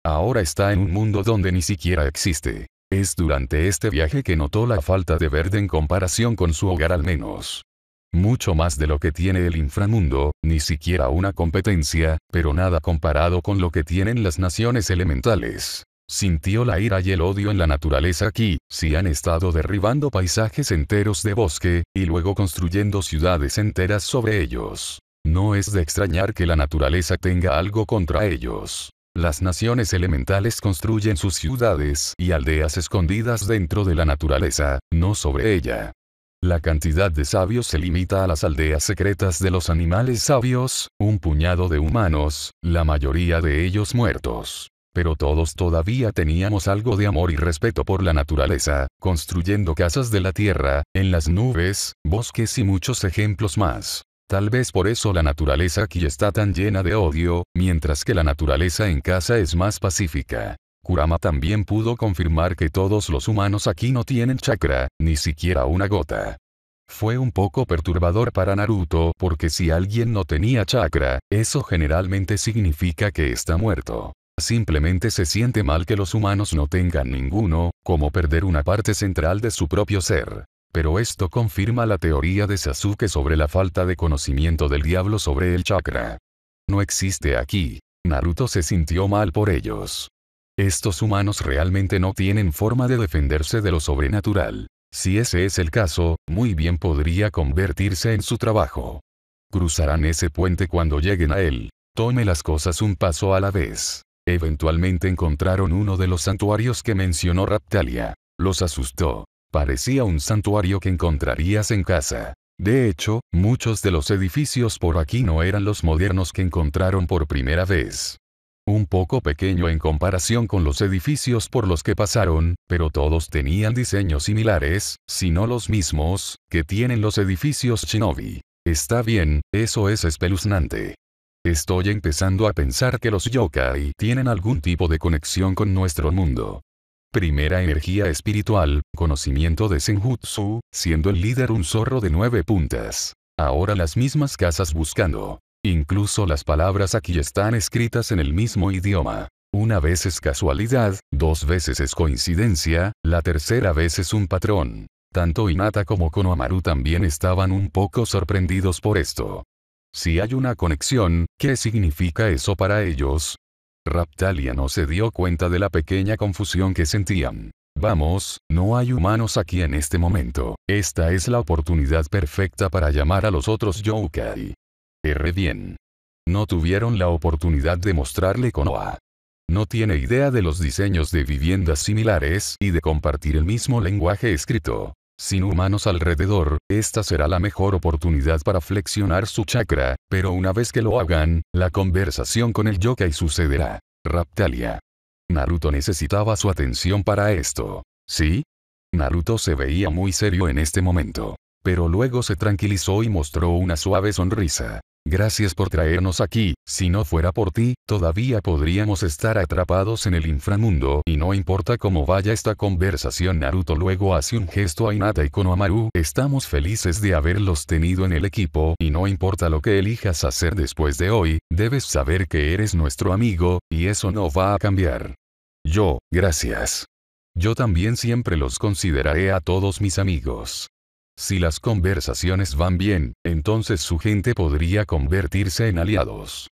Ahora está en un mundo donde ni siquiera existe. Es durante este viaje que notó la falta de verde en comparación con su hogar al menos mucho más de lo que tiene el inframundo, ni siquiera una competencia, pero nada comparado con lo que tienen las naciones elementales. Sintió la ira y el odio en la naturaleza aquí, si han estado derribando paisajes enteros de bosque, y luego construyendo ciudades enteras sobre ellos. No es de extrañar que la naturaleza tenga algo contra ellos. Las naciones elementales construyen sus ciudades y aldeas escondidas dentro de la naturaleza, no sobre ella. La cantidad de sabios se limita a las aldeas secretas de los animales sabios, un puñado de humanos, la mayoría de ellos muertos. Pero todos todavía teníamos algo de amor y respeto por la naturaleza, construyendo casas de la tierra, en las nubes, bosques y muchos ejemplos más. Tal vez por eso la naturaleza aquí está tan llena de odio, mientras que la naturaleza en casa es más pacífica. Kurama también pudo confirmar que todos los humanos aquí no tienen chakra, ni siquiera una gota. Fue un poco perturbador para Naruto porque si alguien no tenía chakra, eso generalmente significa que está muerto. Simplemente se siente mal que los humanos no tengan ninguno, como perder una parte central de su propio ser. Pero esto confirma la teoría de Sasuke sobre la falta de conocimiento del diablo sobre el chakra. No existe aquí. Naruto se sintió mal por ellos. Estos humanos realmente no tienen forma de defenderse de lo sobrenatural. Si ese es el caso, muy bien podría convertirse en su trabajo. Cruzarán ese puente cuando lleguen a él. Tome las cosas un paso a la vez. Eventualmente encontraron uno de los santuarios que mencionó Raptalia. Los asustó. Parecía un santuario que encontrarías en casa. De hecho, muchos de los edificios por aquí no eran los modernos que encontraron por primera vez un poco pequeño en comparación con los edificios por los que pasaron, pero todos tenían diseños similares, si no los mismos, que tienen los edificios shinobi. Está bien, eso es espeluznante. Estoy empezando a pensar que los yokai tienen algún tipo de conexión con nuestro mundo. Primera energía espiritual, conocimiento de Senjutsu, siendo el líder un zorro de nueve puntas. Ahora las mismas casas buscando. Incluso las palabras aquí están escritas en el mismo idioma. Una vez es casualidad, dos veces es coincidencia, la tercera vez es un patrón. Tanto Inata como Konohamaru también estaban un poco sorprendidos por esto. Si hay una conexión, ¿qué significa eso para ellos? Raptalia no se dio cuenta de la pequeña confusión que sentían. Vamos, no hay humanos aquí en este momento. Esta es la oportunidad perfecta para llamar a los otros yokai. R. Bien. No tuvieron la oportunidad de mostrarle Konoha. No tiene idea de los diseños de viviendas similares y de compartir el mismo lenguaje escrito. Sin humanos alrededor, esta será la mejor oportunidad para flexionar su chakra, pero una vez que lo hagan, la conversación con el yokai sucederá. Raptalia. Naruto necesitaba su atención para esto. ¿Sí? Naruto se veía muy serio en este momento. Pero luego se tranquilizó y mostró una suave sonrisa. Gracias por traernos aquí, si no fuera por ti, todavía podríamos estar atrapados en el inframundo y no importa cómo vaya esta conversación Naruto luego hace un gesto a Inata y Konohamaru, estamos felices de haberlos tenido en el equipo y no importa lo que elijas hacer después de hoy, debes saber que eres nuestro amigo, y eso no va a cambiar. Yo, gracias. Yo también siempre los consideraré a todos mis amigos. Si las conversaciones van bien, entonces su gente podría convertirse en aliados.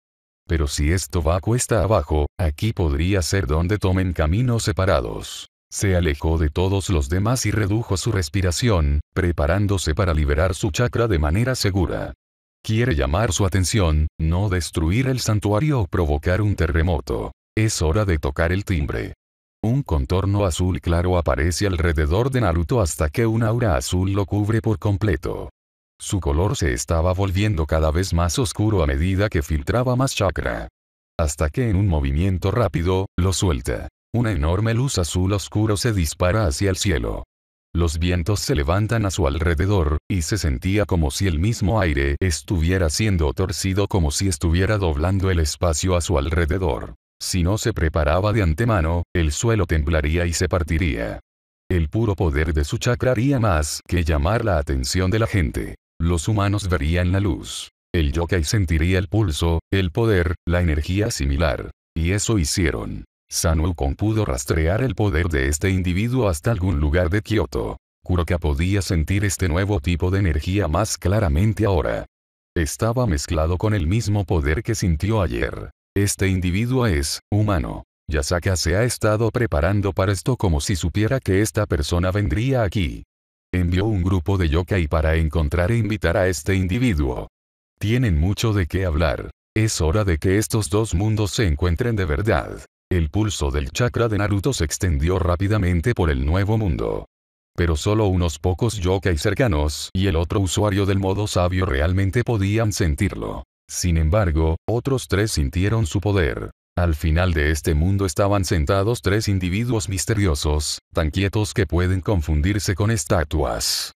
Pero si esto va cuesta abajo, aquí podría ser donde tomen caminos separados. Se alejó de todos los demás y redujo su respiración, preparándose para liberar su chakra de manera segura. Quiere llamar su atención, no destruir el santuario o provocar un terremoto. Es hora de tocar el timbre. Un contorno azul claro aparece alrededor de Naruto hasta que un aura azul lo cubre por completo. Su color se estaba volviendo cada vez más oscuro a medida que filtraba más chakra. Hasta que en un movimiento rápido, lo suelta. Una enorme luz azul oscuro se dispara hacia el cielo. Los vientos se levantan a su alrededor, y se sentía como si el mismo aire estuviera siendo torcido como si estuviera doblando el espacio a su alrededor. Si no se preparaba de antemano, el suelo temblaría y se partiría. El puro poder de su chakra haría más que llamar la atención de la gente. Los humanos verían la luz. El yokai sentiría el pulso, el poder, la energía similar. Y eso hicieron. San pudo rastrear el poder de este individuo hasta algún lugar de Kioto. Kuroka podía sentir este nuevo tipo de energía más claramente ahora. Estaba mezclado con el mismo poder que sintió ayer. Este individuo es humano. Yasaka se ha estado preparando para esto como si supiera que esta persona vendría aquí. Envió un grupo de yokai para encontrar e invitar a este individuo. Tienen mucho de qué hablar. Es hora de que estos dos mundos se encuentren de verdad. El pulso del chakra de Naruto se extendió rápidamente por el nuevo mundo. Pero solo unos pocos yokai cercanos y el otro usuario del modo sabio realmente podían sentirlo. Sin embargo, otros tres sintieron su poder. Al final de este mundo estaban sentados tres individuos misteriosos, tan quietos que pueden confundirse con estatuas.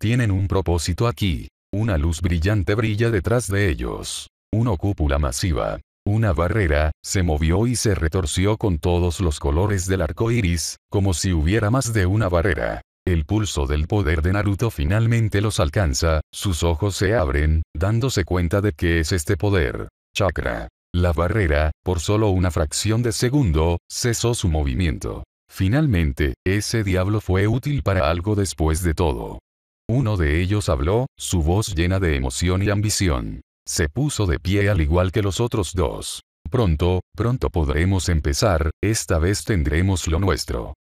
Tienen un propósito aquí. Una luz brillante brilla detrás de ellos. Una cúpula masiva. Una barrera, se movió y se retorció con todos los colores del arco iris, como si hubiera más de una barrera. El pulso del poder de Naruto finalmente los alcanza, sus ojos se abren, dándose cuenta de que es este poder. Chakra. La barrera, por solo una fracción de segundo, cesó su movimiento. Finalmente, ese diablo fue útil para algo después de todo. Uno de ellos habló, su voz llena de emoción y ambición. Se puso de pie al igual que los otros dos. Pronto, pronto podremos empezar, esta vez tendremos lo nuestro.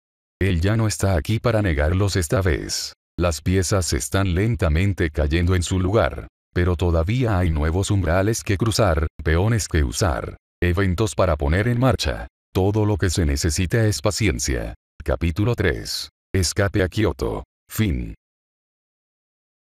Él ya no está aquí para negarlos esta vez. Las piezas están lentamente cayendo en su lugar. Pero todavía hay nuevos umbrales que cruzar, peones que usar, eventos para poner en marcha. Todo lo que se necesita es paciencia. Capítulo 3. Escape a Kioto. Fin.